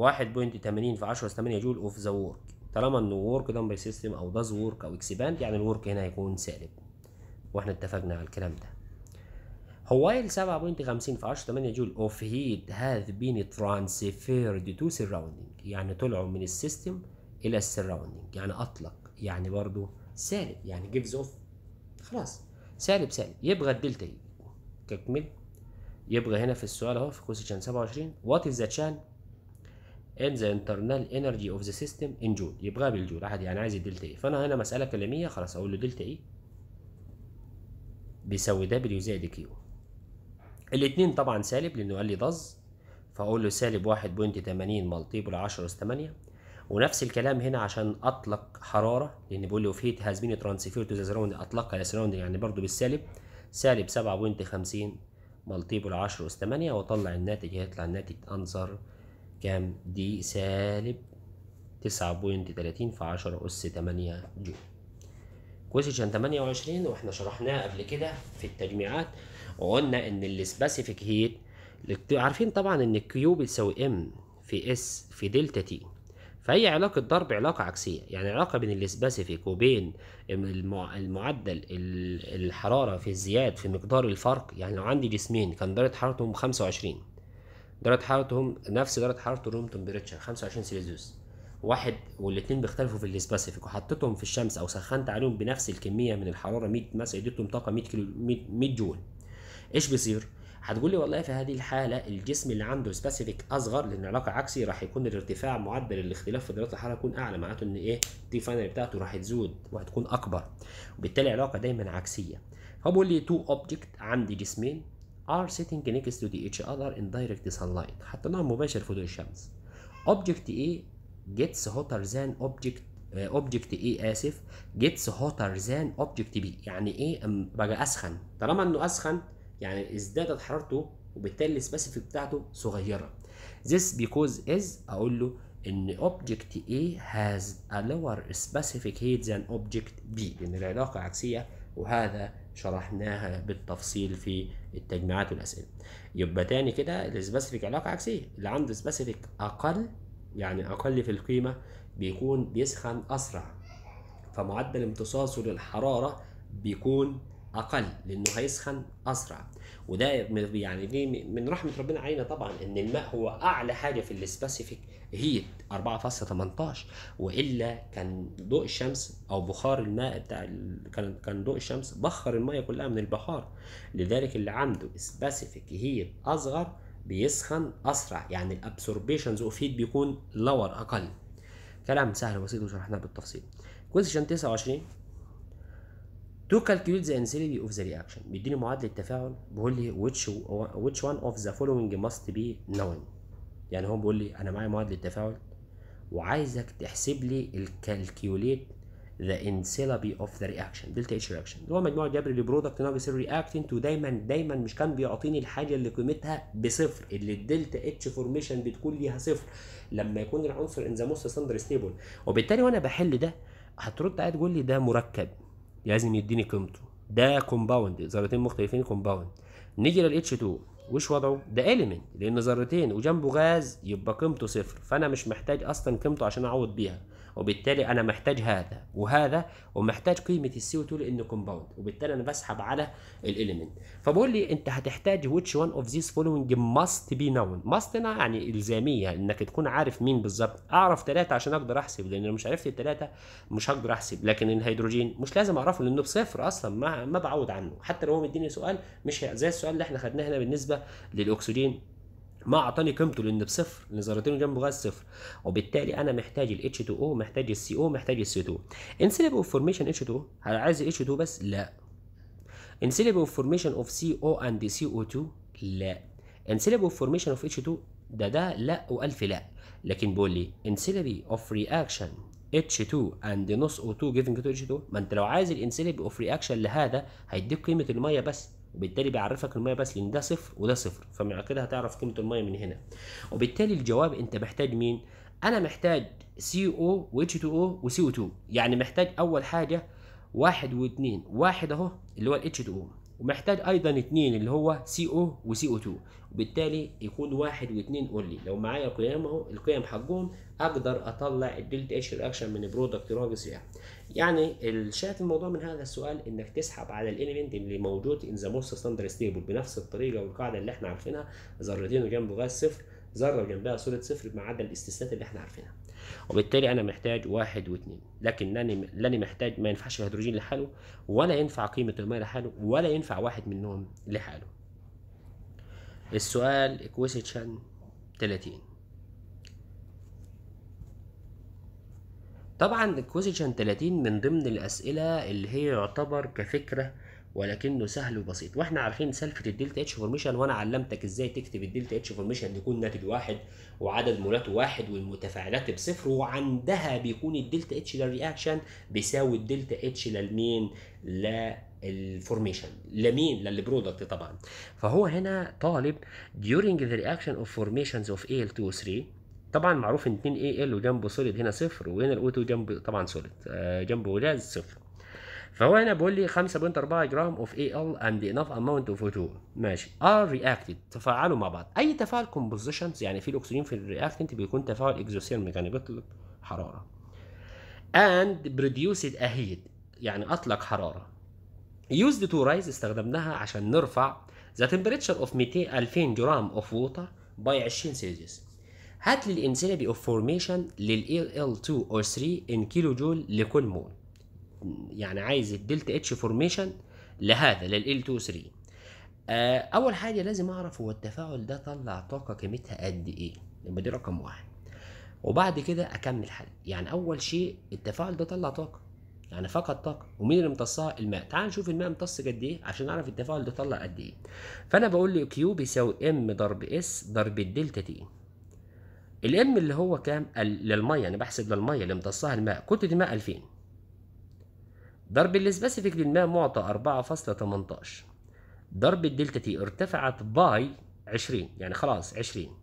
في 10 8 جول اوف ذا وورك طالما انه وورك دون باي سيستم او داز وورك او اكسباند يعني الورك هنا هيكون سالب واحنا اتفقنا على الكلام ده هوايل 7.50 في 10 8 جول اوف هيت هاف بين ترانسفيرد تو سراوندينج يعني طلعوا من السيستم الى السراوندينج يعني اطلق يعني برضه سالب يعني جيفز اوف خلاص سالب سالب يبغى الدلتا اي تكمل يبغى هنا في السؤال اهو في كوسيشن 27 وات از ذا تشان ان ذا انترنال انرجي اوف ذا سيستم ان جول يبغى بالجول احد يعني عايز الدلتا اي فانا هنا مساله كلاميه خلاص اقول له دلتا اي بيساوي دبليو زائد كيو الاثنين طبعا سالب لانه قال لي ضز فاقول له سالب 1.80 مالتيبل 10 اس 8 ونفس الكلام هنا عشان اطلق حراره لان بيقول لي وفيت هيت هاز بين ترانسفير تو ذا سراوند اطلقها للسراوند يعني برضو بالسالب سالب 7.50 ملتيبل 10 اس 8 واطلع الناتج هيطلع الناتج انظر كام دي سالب 9.30 في 10 اس 8 جول كويشن 28 واحنا شرحناه قبل كده في التجميعات وقلنا ان السبيسيفيك هيت عارفين طبعا ان الكيو بتساوي ام في اس في دلتا تي فهي علاقة ضرب علاقة عكسية يعني علاقة بين السبيسيفيك وبين المعدل الحرارة في الزياد في مقدار الفرق يعني لو عندي جسمين كان درجة حرارتهم 25 درجة حرارتهم نفس درجة حرارة الروم تمبريتشر 25 سيلسيوس واحد والاتنين بيختلفوا في السبيسيفيك وحطيتهم في الشمس او سخنت عليهم بنفس الكميه من الحراره 100 مثلا اديتهم طاقه 100 كيلو 100 جول ايش بيصير؟ هتقول لي والله في هذه الحاله الجسم اللي عنده سبيسيفيك اصغر لان العلاقه عكسي راح يكون الارتفاع معدل الاختلاف في درجات الحراره يكون اعلى معناته ان ايه التي فاينل بتاعته راح تزود وهتكون اكبر وبالتالي العلاقه دايما عكسيه هو بيقول لي تو اوبجكت عندي جسمين ار سيتنج نيكست تو each other إن دايركت sunlight حتى نوع مباشر في ضوء الشمس أوبجيكت ايه جيتس هوتر ذان أوبجيكت اوبجكت ايه اسف جيتس هوتر ذان اوبجكت بي يعني ايه بقى اسخن طالما انه اسخن يعني ازدادت حرارته وبالتالي السبيسيفيك بتاعته صغيره this because is اقول له ان object A has a lower specific heat than object B لان العلاقه عكسيه وهذا شرحناها بالتفصيل في التجميعات والاسئله يبقى تاني كده السبيسيفيك علاقه عكسيه اللي عنده سبيسيفيك اقل يعني اقل في القيمه بيكون بيسخن اسرع فمعدل امتصاصه للحراره بيكون اقل لانه هيسخن اسرع وده يعني دي من رحمه ربنا علينا طبعا ان الماء هو اعلى حاجه في السبيسيفيك هيت 4.18 والا كان ضوء الشمس او بخار الماء بتاع كان كان ضوء الشمس بخر الميه كلها من البحار لذلك اللي عنده سبيسيفيك هيت اصغر بيسخن اسرع يعني الابسوربيشنز اوف هيت بيكون لور اقل كلام سهل وبسيط وشرحناه بالتفصيل شان 29 تو calculate the intensity of the reaction بيديني معادله التفاعل بيقول لي which ويتش one of the following must be known يعني هو بيقول لي انا معايا معادله التفاعل وعايزك تحسب لي الكالكيوليت ذا انسيلابي اوف ذا رياكشن دلتا اتش رياكشن اللي هو مجموع جبر للبرودكت ناقص الرياكتنت ودايما دايما مش كان بيعطيني الحاجه اللي قيمتها بصفر اللي الدلتا اتش فورميشن بتكون ليها صفر لما يكون العنصر ان ذا موست ستاندر ستيبل وبالتالي وانا بحل ده هترد عليا تقول لي ده مركب لازم يديني قيمته ده كومباوند ذرتين مختلفين كومباوند نيجي h 2 وش وضعه ده اليمنت لان ذرتين وجنبه غاز يبقى قيمته صفر فانا مش محتاج اصلا قيمته عشان اعوض بيها وبالتالي انا محتاج هذا وهذا ومحتاج قيمه السي او 2 لانه كومباوند وبالتالي انا بسحب على الاليمنت فبقول لي انت هتحتاج which one of these following must be known must يعني الزاميه انك تكون عارف مين بالظبط اعرف ثلاثه عشان اقدر احسب لان لو مش عرفت الثلاثه مش هقدر احسب لكن الهيدروجين مش لازم اعرفه لانه بصفر اصلا ما ما بعوض عنه حتى لو هو مديني سؤال مش زي السؤال اللي احنا خدناه هنا بالنسبه للاكسجين ما اعطاني قيمته لان بصفر لان ذرتين جنب بعض صفر وبالتالي انا محتاج ال H2O محتاج ال CO محتاج ال CO انسلب اوف فورميشن h 2 هل عايز H2 بس؟ لا انسلب اوف فورميشن اوف CO اند CO2 لا انسلب اوف فورميشن اوف H2 ده ده لا والف لا لكن بيقول لي انسلبي اوف رياكشن H2 اند نص O2 جيفنج تو H2 ما انت لو عايز الانسلبي اوف رياكشن لهذا هيديك قيمه الميه بس وبالتالي بيعرفك الميه بس لان ده صفر وده صفر فمع كده هتعرف قيمه الميه من هنا وبالتالي الجواب انت محتاج مين انا محتاج CO و H2O و او 2 يعني محتاج اول حاجه واحد واثنين واحد اهو اللي هو ال H2O ومحتاج ايضا اثنين اللي هو سي او وسي او 2 وبالتالي يكون واحد واثنين اونلي لو معايا قيم اهو القيم حقهم اقدر اطلع الدلتا اتش رياكشن من برودكت راجس يعني يعني الشاهد الموضوع من هذا السؤال انك تسحب على الاليمنت اللي موجود ان ذا موست ستاندر ستيبل بنفس الطريقه والقاعده اللي احنا عارفينها ذرتين وجنبه غاز صفر ذره وجنبها صوره صفر بمعدل الاستثناءات اللي احنا عارفينها وبالتالي انا محتاج واحد واثنين لكن لاني لاني محتاج ما ينفعش الهيدروجين لحاله ولا ينفع قيمه الماء لحاله ولا ينفع واحد منهم لحاله السؤال كويسيشن 30 طبعا الكويشن 30 من ضمن الاسئله اللي هي يعتبر كفكره ولكنه سهل وبسيط واحنا عارفين سلفة الدلتا اتش فورميشن وانا علمتك ازاي تكتب الدلتا اتش فورميشن يكون ناتج واحد وعدد مولاته واحد والمتفاعلات بصفر وعندها بيكون الدلتا اتش للرياكشن بيساوي الدلتا اتش للمين للفورميشن لمين للبرودكت طبعا فهو هنا طالب during the reaction of formations of Al2O3 طبعا معروف ان 2 اي ال وجنبه سوليد هنا صفر وهنا الاو 2 جنب طبعا سوليد آه، جنبه غاز صفر فهو هنا بيقول لي 5.4 جرام اوف اي ال اند انف اماونت اوف اوتو ماشي ار رياكتد تفاعلوا مع بعض اي تفاعل كومبوزيشنز يعني في الاكسجين في الرياكتنت بيكون تفاعل اكزوثيرم يعني بيطلق حراره اند produced a يعني اطلق حراره يوزد تو رايز استخدمناها عشان نرفع the temperature of 200 2000 جرام اوف ووتر باي 20 سيلسيوس هات لي الانثالبي اوف فورميشن لل ال 2 او 3 ان كيلو جول لكل مول يعني عايز الدلتا اتش فورميشن لهذا لل 2 3 آه، اول حاجه لازم اعرف هو التفاعل ده طلع طاقه قيمتها قد ايه يبقى دي رقم واحد وبعد كده اكمل حل يعني اول شيء التفاعل ده طلع طاقه يعني فقد طاقه ومين اللي امتصها الماء تعال نشوف الماء امتص قد ايه عشان اعرف التفاعل ده طلع قد ايه فانا بقول له كيو بيساوي ام ضرب اس ضرب الدلتا تي الام اللي هو كام للميه انا يعني بحسب للميه اللي امتصها الماء كتله الماء 2000 ضرب السبيسيفيك للماء معطى 4.18 ضرب الدلتا تي ارتفعت باي 20 يعني خلاص 20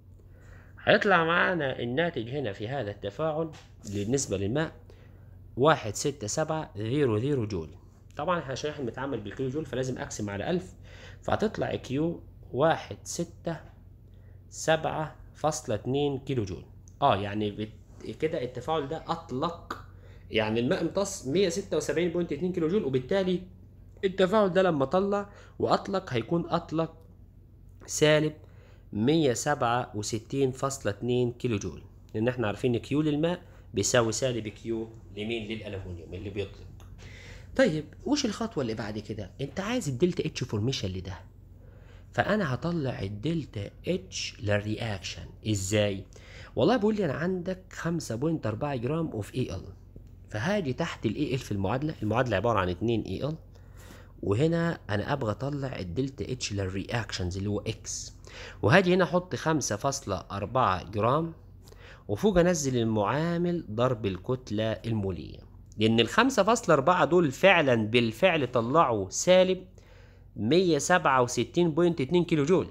هيطلع معانا الناتج هنا في هذا التفاعل بالنسبه للماء 16700 جول طبعا احنا عشان احنا بنتعامل بالكيلو جول فلازم اقسم على 1000 فهتطلع كيو 1 6 7 اتنين كيلو جول اه يعني كده التفاعل ده اطلق يعني الماء امتص 176.2 كيلو جول وبالتالي التفاعل ده لما طلع واطلق هيكون اطلق سالب 167.2 كيلو جول لان احنا عارفين كيو للماء بيساوي سالب كيو لمين للالومنيوم اللي بيطلق طيب وش الخطوه اللي بعد كده انت عايز الدلتا اتش فورميشن لده فانا هطلع الدلتا اتش للرياكشن ازاي والله بيقول لي انا عندك 5.4 جرام اوف اي ال فهاجي تحت الاي ال في المعادله المعادله عباره عن 2 اي ال وهنا انا ابغى اطلع الدلتا اتش للرياكشنز اللي هو اكس وهاجي هنا احط 5.4 جرام وفوق انزل المعامل ضرب الكتله الموليه لان ال 5.4 دول فعلا بالفعل طلعوا سالب 167.2 كيلو جول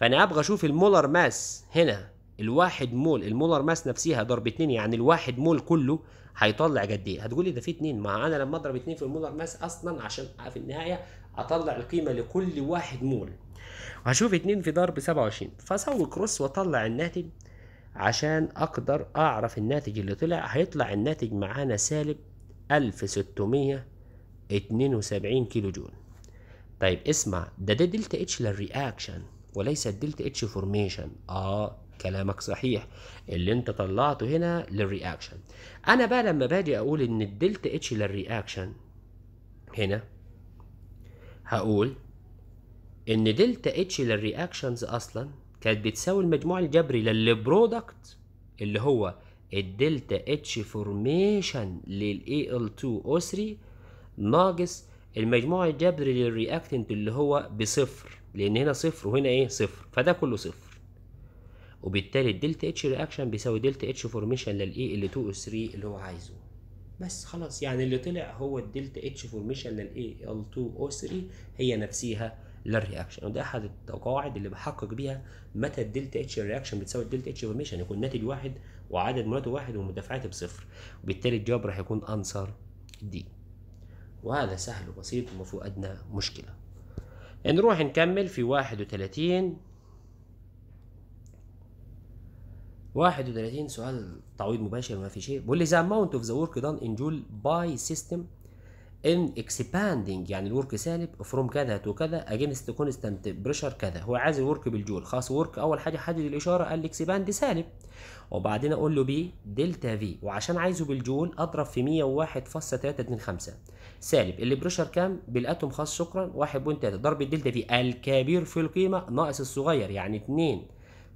فانا ابغى اشوف المولر ماس هنا الواحد مول المولر ماس نفسها ضرب 2 يعني الواحد مول كله هيطلع قد ايه هتقولي ده في 2 ما انا لما اضرب 2 في المولر ماس اصلا عشان في النهايه اطلع القيمه لكل واحد مول وهشوف 2 في ضرب 27 فاسوي كروس واطلع الناتج عشان اقدر اعرف الناتج اللي طلع هيطلع الناتج معانا سالب 1672 كيلو جول طيب اسمع ده ده دلتا اتش للرياكشن وليس الدلتا اتش فورميشن اه كلامك صحيح اللي انت طلعته هنا للرياكشن انا بقى لما باجي اقول ان الدلتا اتش للرياكشن هنا هقول ان دلتا اتش للرياكشنز اصلا كانت بتساوي المجموع الجبري للبرودكت اللي هو الدلتا اتش فورميشن للاي ال 2 او 3 ناقص المجموع الجذري للرياكتنت اللي هو بصفر لان هنا صفر وهنا ايه صفر فده كله صفر وبالتالي الدلتا اتش رياكشن بيساوي دلتا اتش فورميشن للاي ال 2 او 3 اللي هو عايزه بس خلاص يعني اللي طلع هو الدلتا اتش فورميشن للاي ال 2 او 3 هي نفسها للرياكشن وده احد القواعد اللي بحقق بيها متى الدلتا اتش رياكشن بتساوي الدلتا اتش فورميشن يكون ناتج واحد وعدد مولاته واحد والمدافعات بصفر وبالتالي الجواب راح يكون انسر دي وهذا سهل وبسيط وما في أدنى مشكلة نروح نكمل في واحد وثلاثين واحد وثلاثين سؤال تعويض مباشر ما في شيء بقول لي the amount of the work done in joule by system ان اكسباندنج يعني الورك سالب فروم كذا تو كذا اجينست كونستانت بريشر كذا هو عايز الورك بالجول خاص ورك اول حاجه حدد الاشاره قال لي اكسباند سالب وبعدين اقول له بي دلتا في وعشان عايزه بالجول اضرب في 101.325 سالب اللي بريشر كام بالاتوم خاص شكرا 1.3 ضرب الدلتا في الكبير في القيمه ناقص الصغير يعني 2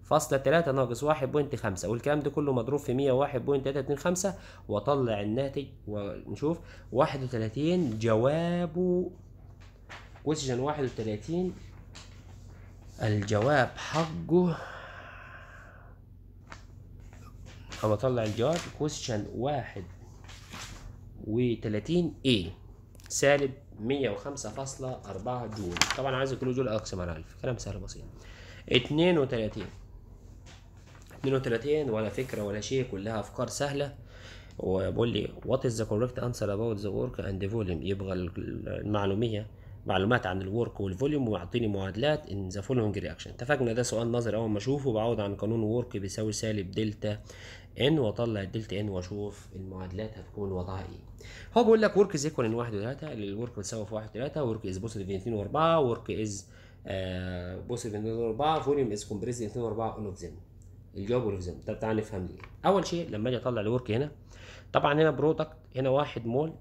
فاصلة تلاتة ناقص واحد بوينت خمسة والكلام ده كله مضروب في مية واحد بوينت تلاتة اتنين خمسة واطلع الناتج ونشوف واحد وتلاتين جوابه كويشن واحد وتلاتين الجواب حقه أو أطلع الجواب كويشن واحد وتلاتين اي سالب مية وخمسة فاصلة أربعة جول طبعا عايز كل جول أقسم على ألف كلام سهل بسيط اتنين وتلاتين 32 ولا فكره ولا شيء كلها افكار سهله وبقول لي وات از ذا كوريكت انسر اباوت ذا ورك اند فوليوم يبغى المعلوميه معلومات عن الورك والفوليوم ويعطيني معادلات ان ذا فولوينج رياكشن اتفقنا ده سؤال نظري اول ما اشوفه بعوض عن قانون وورك بيساوي سالب دلتا ان واطلع الدلتا ان واشوف المعادلات هتكون وضعها ايه هو بيقول لك ورك از ايكوال ان 1 و3 الورك بتساوي في 1 و3 ورك از بوزيتيف 2 و4 ورك از بوزيتيف 2 و4 فوليوم از كومبريز 2 و4 اون اوف ذم الجواب والهزام طب تعال نفهم ليه اول شيء لما اجي اطلع الورك هنا طبعا هنا برودكت هنا واحد مول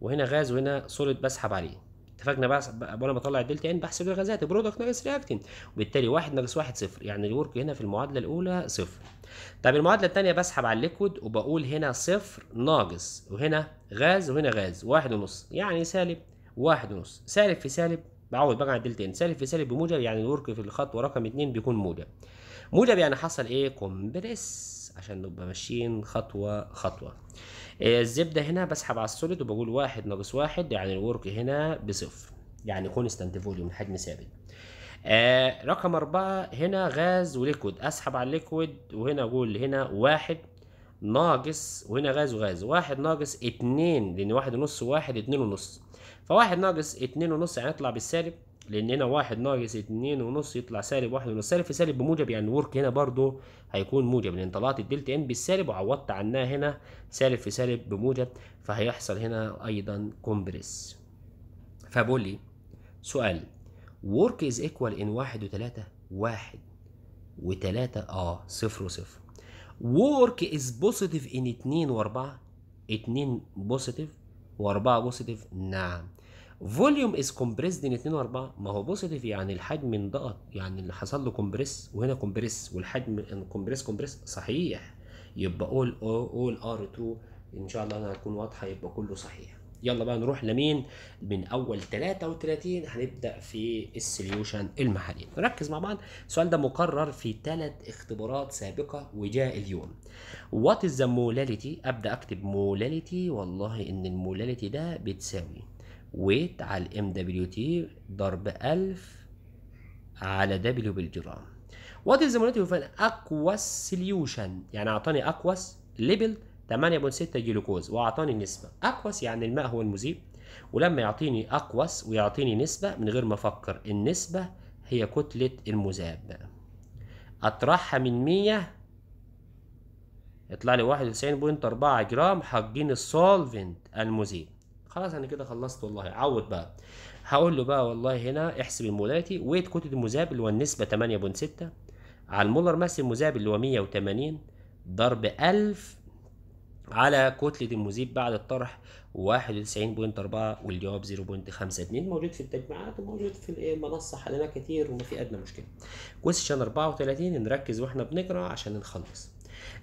وهنا غاز وهنا سوليد بسحب عليه اتفقنا بقى وانا بطلع الدلتا ان بحسب الغازات برودكت ناقص رياكتنت وبالتالي واحد ناقص واحد صفر يعني الورك هنا في المعادله الاولى صفر طب المعادله الثانيه بسحب على الليكويد وبقول هنا صفر ناقص وهنا غاز وهنا غاز واحد ونص يعني سالب واحد ونص سالب في سالب بعوض بقى على الدلتا ان سالب في سالب بموجب يعني الورك في الخطوه رقم اثنين بيكون موجب موجب يعني حصل ايه كومبريس عشان نبقى ماشيين خطوة خطوة آه، الزبدة هنا بسحب على السوليد وبقول واحد ناقص واحد يعني الورك هنا بصفر يعني كونستانت فوليوم حجم ثابت آه رقم أربعة هنا غاز وليكويد أسحب على الليكويد وهنا أقول هنا واحد ناقص وهنا غاز وغاز واحد ناقص اتنين لأن واحد ونص واحد اتنين ونص فواحد ناقص اتنين ونص يعني بالسالب لان هنا واحد ناقص اتنين ونص يطلع سالب واحد ونص سالب في سالب بموجب يعني الورك هنا برضو هيكون موجب لان طلعت الدلتا ان بالسالب وعوضت عنها هنا سالب في سالب بموجب فهيحصل هنا ايضا كومبريس فبقول لي سؤال ورك از ايكوال ان واحد وثلاثة واحد وثلاثة اه صفر وصفر ورك از بوزيتيف ان اتنين واربعة اتنين بوزيتيف واربعة بوزيتيف نعم فوليوم از كومبريسد ان 2 و4 ما هو بوزيتيف يعني الحجم انضغط يعني اللي حصل له كومبريس وهنا كومبريس والحجم كومبريس كومبريس صحيح يبقى اول اول ار 2 ان شاء الله انا هتكون واضحه يبقى كله صحيح يلا بقى نروح لمين من اول 33 هنبدا في السوليوشن المحلي نركز مع بعض السؤال ده مقرر في ثلاث اختبارات سابقه وجاء اليوم وات از ذا مولاليتي ابدا اكتب مولاليتي والله ان المولاليتي ده بتساوي ويت على الام دبليو تي ضرب 1000 على دبليو بالجرام وات از ذا اقوس سليوشن يعني اعطاني اقوس ليبل 8.6 جلوكوز واعطاني نسبه اقوس يعني الماء هو المذيب ولما يعطيني اقوس ويعطيني نسبه من غير ما افكر النسبه هي كتله المذاب اطرحها من 100 يطلع لي 91.4 جرام حقين السولفنت المذيب خلاص انا كده خلصت والله عوض بقى هقول له بقى والله هنا احسب المولاتي ويت كتله المذاب اللي هو النسبه 8.6 على المولر ماس المذاب اللي هو 180 ضرب 1000 على كتلة المذيب بعد الطرح 91.4 والجواب 0.52 موجود في التجميعات وموجود في المنصة إيه، حلنا كتير وما في أدنى مشكلة. كويستشن 34 نركز واحنا بنقرا عشان نخلص.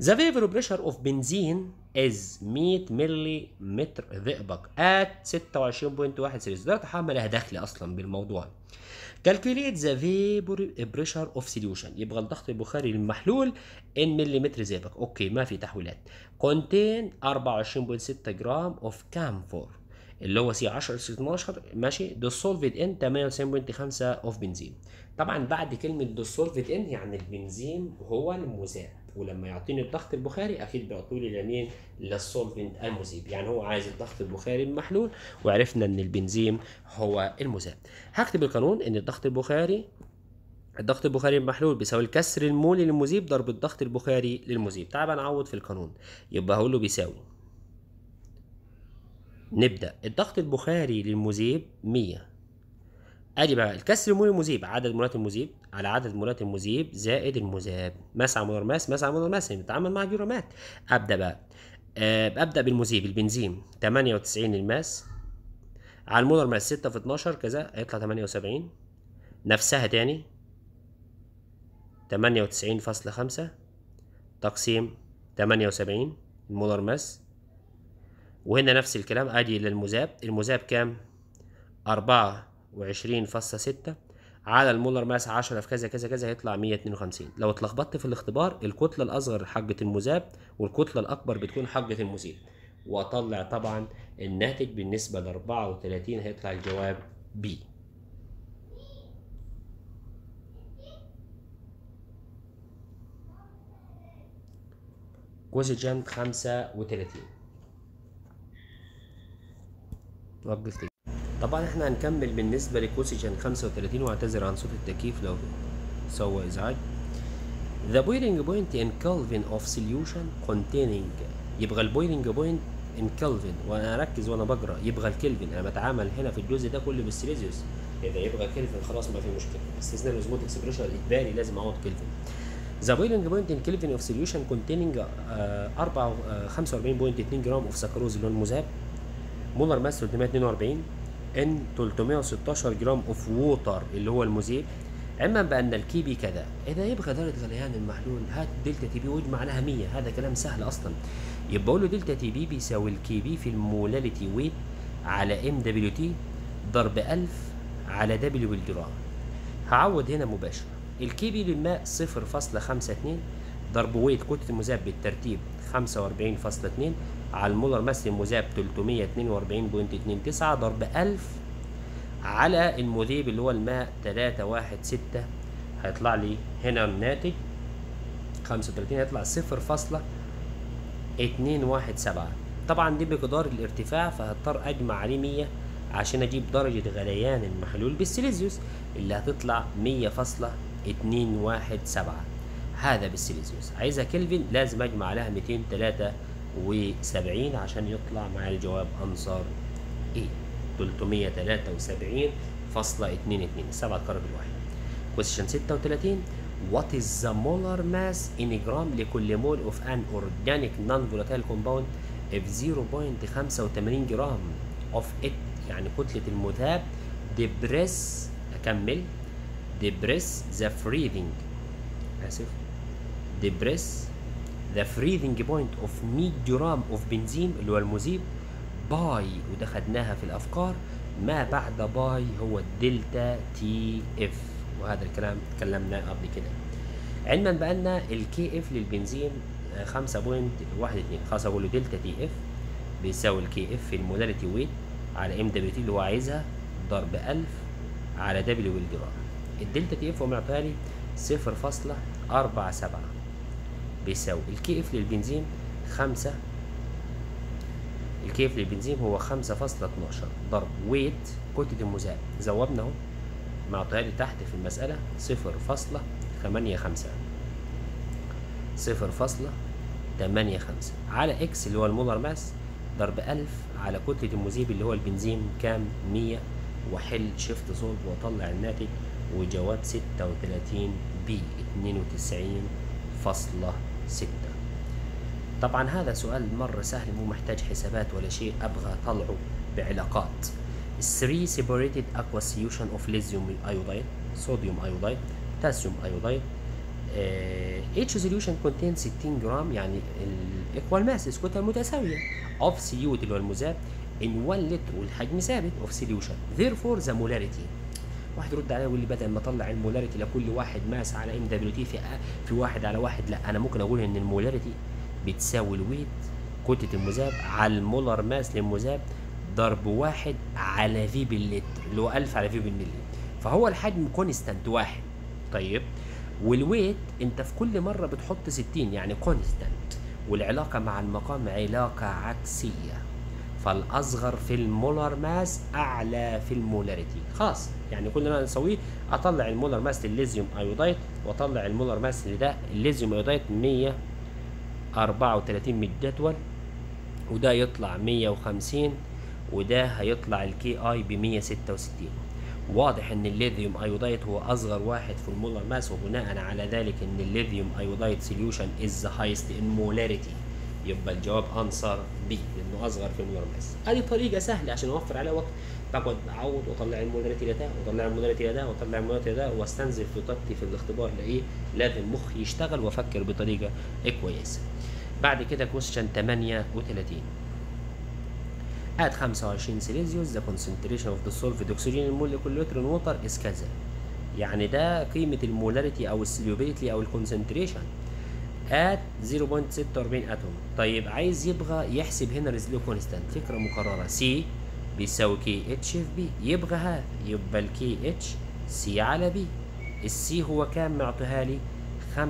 The vapor pressure of benzene is 100 ملي ذئبق at 26.1 سيلسيوس ده تحمل مالها دخل أصلا بالموضوع calculate the vapor pressure of solution يبقى الضغط البخاري للمحلول ان مليمتر ذئبق اوكي ما في تحويلات contain 24.6 جرام of camphor اللي هو سي 10 اس 12 ماشي dissolved in 98.5 اوف بنزين طبعا بعد كلمه dissolved in يعني البنزين هو المذاب ولما يعطيني الضغط البخاري اكيد بيعطوا لي لمين للسولفنت المذيب يعني هو عايز الضغط البخاري المحلول وعرفنا ان البنزيم هو المذاب هكتب القانون ان الضغط البخاري الضغط البخاري المحلول بيساوي الكسر المولي للمذيب ضرب الضغط البخاري للمذيب تعال بقى نعوض في القانون يبقى هقول له بيساوي نبدا الضغط البخاري للمذيب 100 قال بقى الكسر المولي المذيب عدد مولات المذيب على عدد مولات المذيب زائد المذاب ماس على مولار ماس ماس على مولار ماس يعني بنتعامل مع جرامات ابدا بقى آه، ابدا بالمذيب البنزين 98 الماس على المولر ماس 6 في 12 كذا هيطلع 78 نفسها تاني 98.5 تقسيم 78 المولر ماس وهنا نفس الكلام ادي للمذاب المذاب كام 4 و20 فاصلة 6 على المولر ماس 10 في كذا كذا كذا هيطلع 152 لو اتلخبطت في الاختبار الكتله الاصغر حجه المذاب والكتله الاكبر بتكون حجه المزيد واطلع طبعا الناتج بالنسبه ل 34 هيطلع الجواب بي كوزيجنت 35 وجه طبعا احنا هنكمل بالنسبة لكوسيشن 35 واعتذر عن صوت التكييف لو سوى ازعاج The boiling point in Kelvin of solution containing يبقى البويلنج بوينت ان كلفن وانا اركز وانا بقرا يبقى الكلفن انا بتعامل هنا في الجزء ده كله بالسيليزيوس اذا يبقى كلفن خلاص ما في مشكله باستثناء الاسموتيك بريشر اجباري لازم اقعد كلفن ذا بويلنج بوينت ان كلفن اوف سوليوشن كونتيننج 4 45.2 جرام اوف سكروز لون المذاب مولر ماس 342 ان 316 جرام اوف ووتر اللي هو المذيب علما بان الكي بي كذا اذا يبغى درجه غليان المحلول هات دلتا تي بي واجمع لها 100 هذا كلام سهل اصلا يبقى اقول له دلتا تي بي بيساوي الكي بي في المولاليتي ويت على ام دبليو تي ضرب 1000 على دبليو بالجرام هعوض هنا مباشر الكي بي للماء 0.52 ضرب ويت كتله المذاب بالترتيب 45.2 على المولر ماس المذاب 342.29 ضرب 1000 على المذيب اللي هو الماء 316 هيطلع لي هنا الناتج 35 هيطلع 0.217 طبعا دي بقدار الارتفاع فهضطر اجمع عليه 100 عشان اجيب درجة غليان المحلول بالسيليزيوس اللي هتطلع 100.217 هذا بالسيليزيوس عايزها كلفن لازم اجمع عليها 203 وسبعين عشان يطلع معايا الجواب أنسر A 373 فاصلة 2 2 7 اتقرب الواحد question 36 What is the molar mass in gram لكل مول of an organic non-volatile compound if 0.85 جرام of it يعني كتلة المذاب depress أكمل depress the freezing آسف depress ذا فريزنج بوينت اوف 100 جرام اوف بنزين اللي هو المذيب باي وده خدناها في الافكار ما بعد باي هو الدلتا تي اف وهذا الكلام اتكلمنا قبل كده علما بان الكي اف للبنزين 5.12 آه، خلاص اقول له دلتا تي اف بيساوي الكي اف في المولاريتي ويت على ام دبليو تي اللي هو عايزها ضرب 1000 على دبليو الجرام الدلتا تي اف هو معطيها لي 0.47 بيساوي الكي اف للبنزين خمسة الكي اف للبنزين هو خمسة فاصلة اتناشر ضرب ويت كتلة المذاب زوبنا اهو معطيها تحت في المسألة صفر فاصلة تمانية خمسة صفر فاصلة تمانية خمسة على اكس اللي هو المولر ماس ضرب ألف على كتلة المذيب اللي هو البنزين كام مية وحل شيفت صوت وطلع الناتج وجواب ستة وتلاتين بي اتنين وتسعين فاصلة ستة طبعا هذا سؤال مرة سهل مو محتاج حسابات ولا شيء أبغى أطلعه بعلاقات 3 separated aqueous solution of lithium iodide sodium iodide potassium iodide each solution contains 60 جرام يعني الايكوال ماسس كتل متساوية of CU اللي هو المذاب in 1 لتر والحجم ثابت of solution therefore the molarity واحد يرد عليا يقول لي بدل ما اطلع المولاريتي لكل واحد ماس على ام دبليو تي في في واحد على واحد لا انا ممكن اقول ان المولاريتي بتساوي الويت كتله المذاب على المولر ماس للمذاب ضرب واحد على في باللتر اللي هو 1000 على في بالملي فهو الحجم كونستانت واحد طيب والويت انت في كل مره بتحط 60 يعني كونستانت والعلاقه مع المقام علاقه عكسيه فالاصغر في المولر ماس اعلى في المولاريتي خلاص يعني كل اللي انا اسويه اطلع المولر ماس للليزيوم ايودايت واطلع المولر ماس لده الليزيوم ايودايت 134 من الجدول وده يطلع 150 وده هيطلع الكي اي ب 166 واضح ان الليثيوم ايودايت هو اصغر واحد في المولر ماس وبناء على ذلك ان الليثيوم ايودايت سوليوشن از هايست ان مولاريتي يبقى الجواب انسر بي لانه اصغر في المولر ماس ادي طريقه سهله عشان اوفر عليها وقت بقعد اعوض واطلع المولرات ده واطلع المولرات ده واطلع المولرات ده واستنزف طاقتي في الاختبار لايه لازم مخي يشتغل وافكر بطريقه كويسه بعد كده كويستشن 38 at 25 سيليزيوس the concentration of the solved oxygen in molecular water is كذا يعني ده قيمة المولاريتي أو السليوبيليتي أو الكونسنتريشن at 0.46 اتوم طيب عايز يبغى يحسب هنا ريزلو كونستانت فكره مكرره سي بيساوي كي اتش في بي يبغى ها يبقى الكي اتش سي على بي السي هو كام معطيها لي 5.98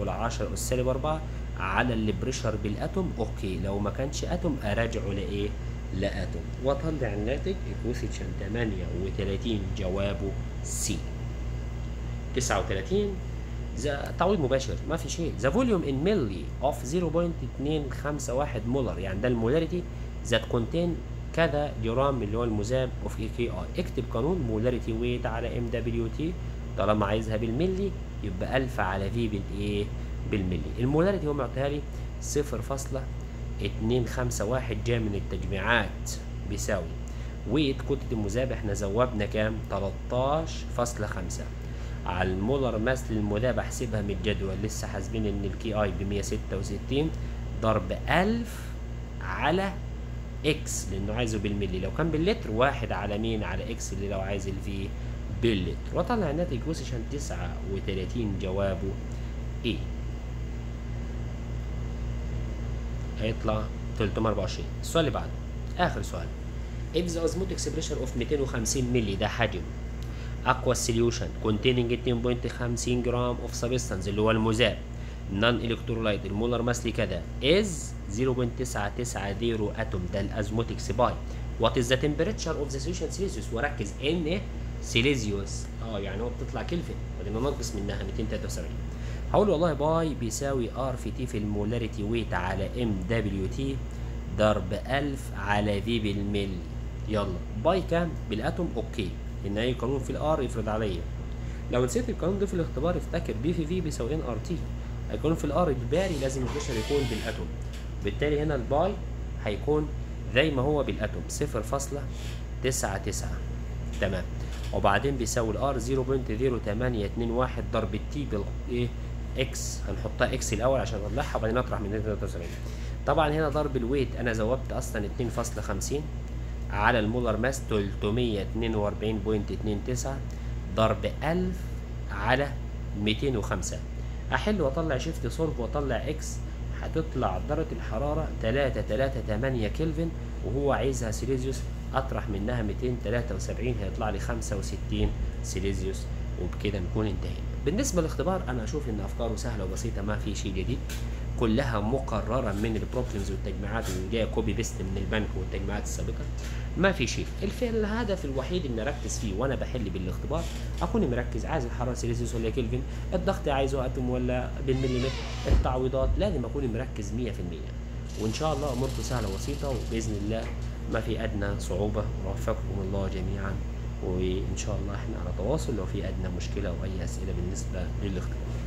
ال 10 اس سالب 4 على البريشر بالاتوم اوكي لو ما كانش اتوم اراجعه لايه لاتوم واطلع الناتج الكويسيشن 38 جوابه سي 39 ذا تعويض مباشر ما في شيء ذا فوليوم ان ملي اوف 0.251 مولر يعني ده المولاريتي ذات كونتين كذا جرام اللي هو المذاب اوف اي كي اي اكتب قانون مولاريتي ويت على ام دبليو تي طالما عايزها بالملي يبقى 1000 على في بالايه بالملي المولاريتي هو معطيها لي 0.251 جاي من التجميعات بيساوي ويت كتله المذاب احنا ذوبنا كام 13.5 على المولر ماس للمذابح احسبها من الجدول لسه حاسبين ان الكي اي ب 166 ضرب 1000 على اكس لانه عايزه بالملي لو كان باللتر واحد على مين على اكس اللي لو عايز الفي باللتر وطلع ناتج وسشن 39 جوابه ايه هيطلع 324 السؤال اللي بعده اخر سؤال اف ذا osmotic pressure اوف 250 ملي ده حجم اقوى سوليوشن كونتيننج 2.50 جرام اوف سبستانس اللي هو المذاب نون الكترولايت المولر ماس لكذا از 0.990 اتوم ده الازموتيك سباي وات از ذا تمبريتشر اوف ذا سوليوشن سيليزيوس وركز ان سيليزيوس اه يعني هو بتطلع كلفن ولما ننقص منها 273 هقول والله باي بيساوي ار في تي في المولاريتي ويت على ام دبليو تي ضرب 1000 على في بالمل يلا باي كام بالاتوم اوكي ان اي قانون في الار يفرض عليا لو نسيت القانون ده في الاختبار افتكر بي في في بيساوي ان ار تي القانون في الار اجباري لازم البشر يكون بالاتوم بالتالي هنا الباي هيكون زي ما هو بالاتوم 0.99 تمام وبعدين بيساوي الار 0.0821 ضرب التي بالايه اكس هنحطها اكس الاول عشان نطلعها وبعدين اطرح من 73 طبعا هنا ضرب الويت انا زودت اصلا 2.50 على المولر ماس 342.29 ضرب 1000 على 205 احل واطلع شيفت صلب واطلع اكس هتطلع درجة الحرارة 338 كلفن وهو عايزها سيليزيوس اطرح منها 273 هيطلع لي 65 سيليزيوس وبكده نكون انتهينا بالنسبة للاختبار انا اشوف ان افكاره سهلة وبسيطة ما في شيء جديد كلها مقرره من البروبلمز والتجميعات وجايه كوبي بيست من البنك والتجميعات السابقه ما في شيء الفعل الهدف الوحيد اني اركز فيه وانا بحل بالاختبار اكون مركز عايز الحراره سيليسيوس ولا كلفن الضغط عايزه اتم ولا بالمليمتر التعويضات لازم اكون مركز 100% وان شاء الله اموركم سهله وبسيطه وباذن الله ما في ادنى صعوبه ووفقكم الله جميعا وان شاء الله احنا على تواصل لو في ادنى مشكله او اي اسئله بالنسبه للاختبار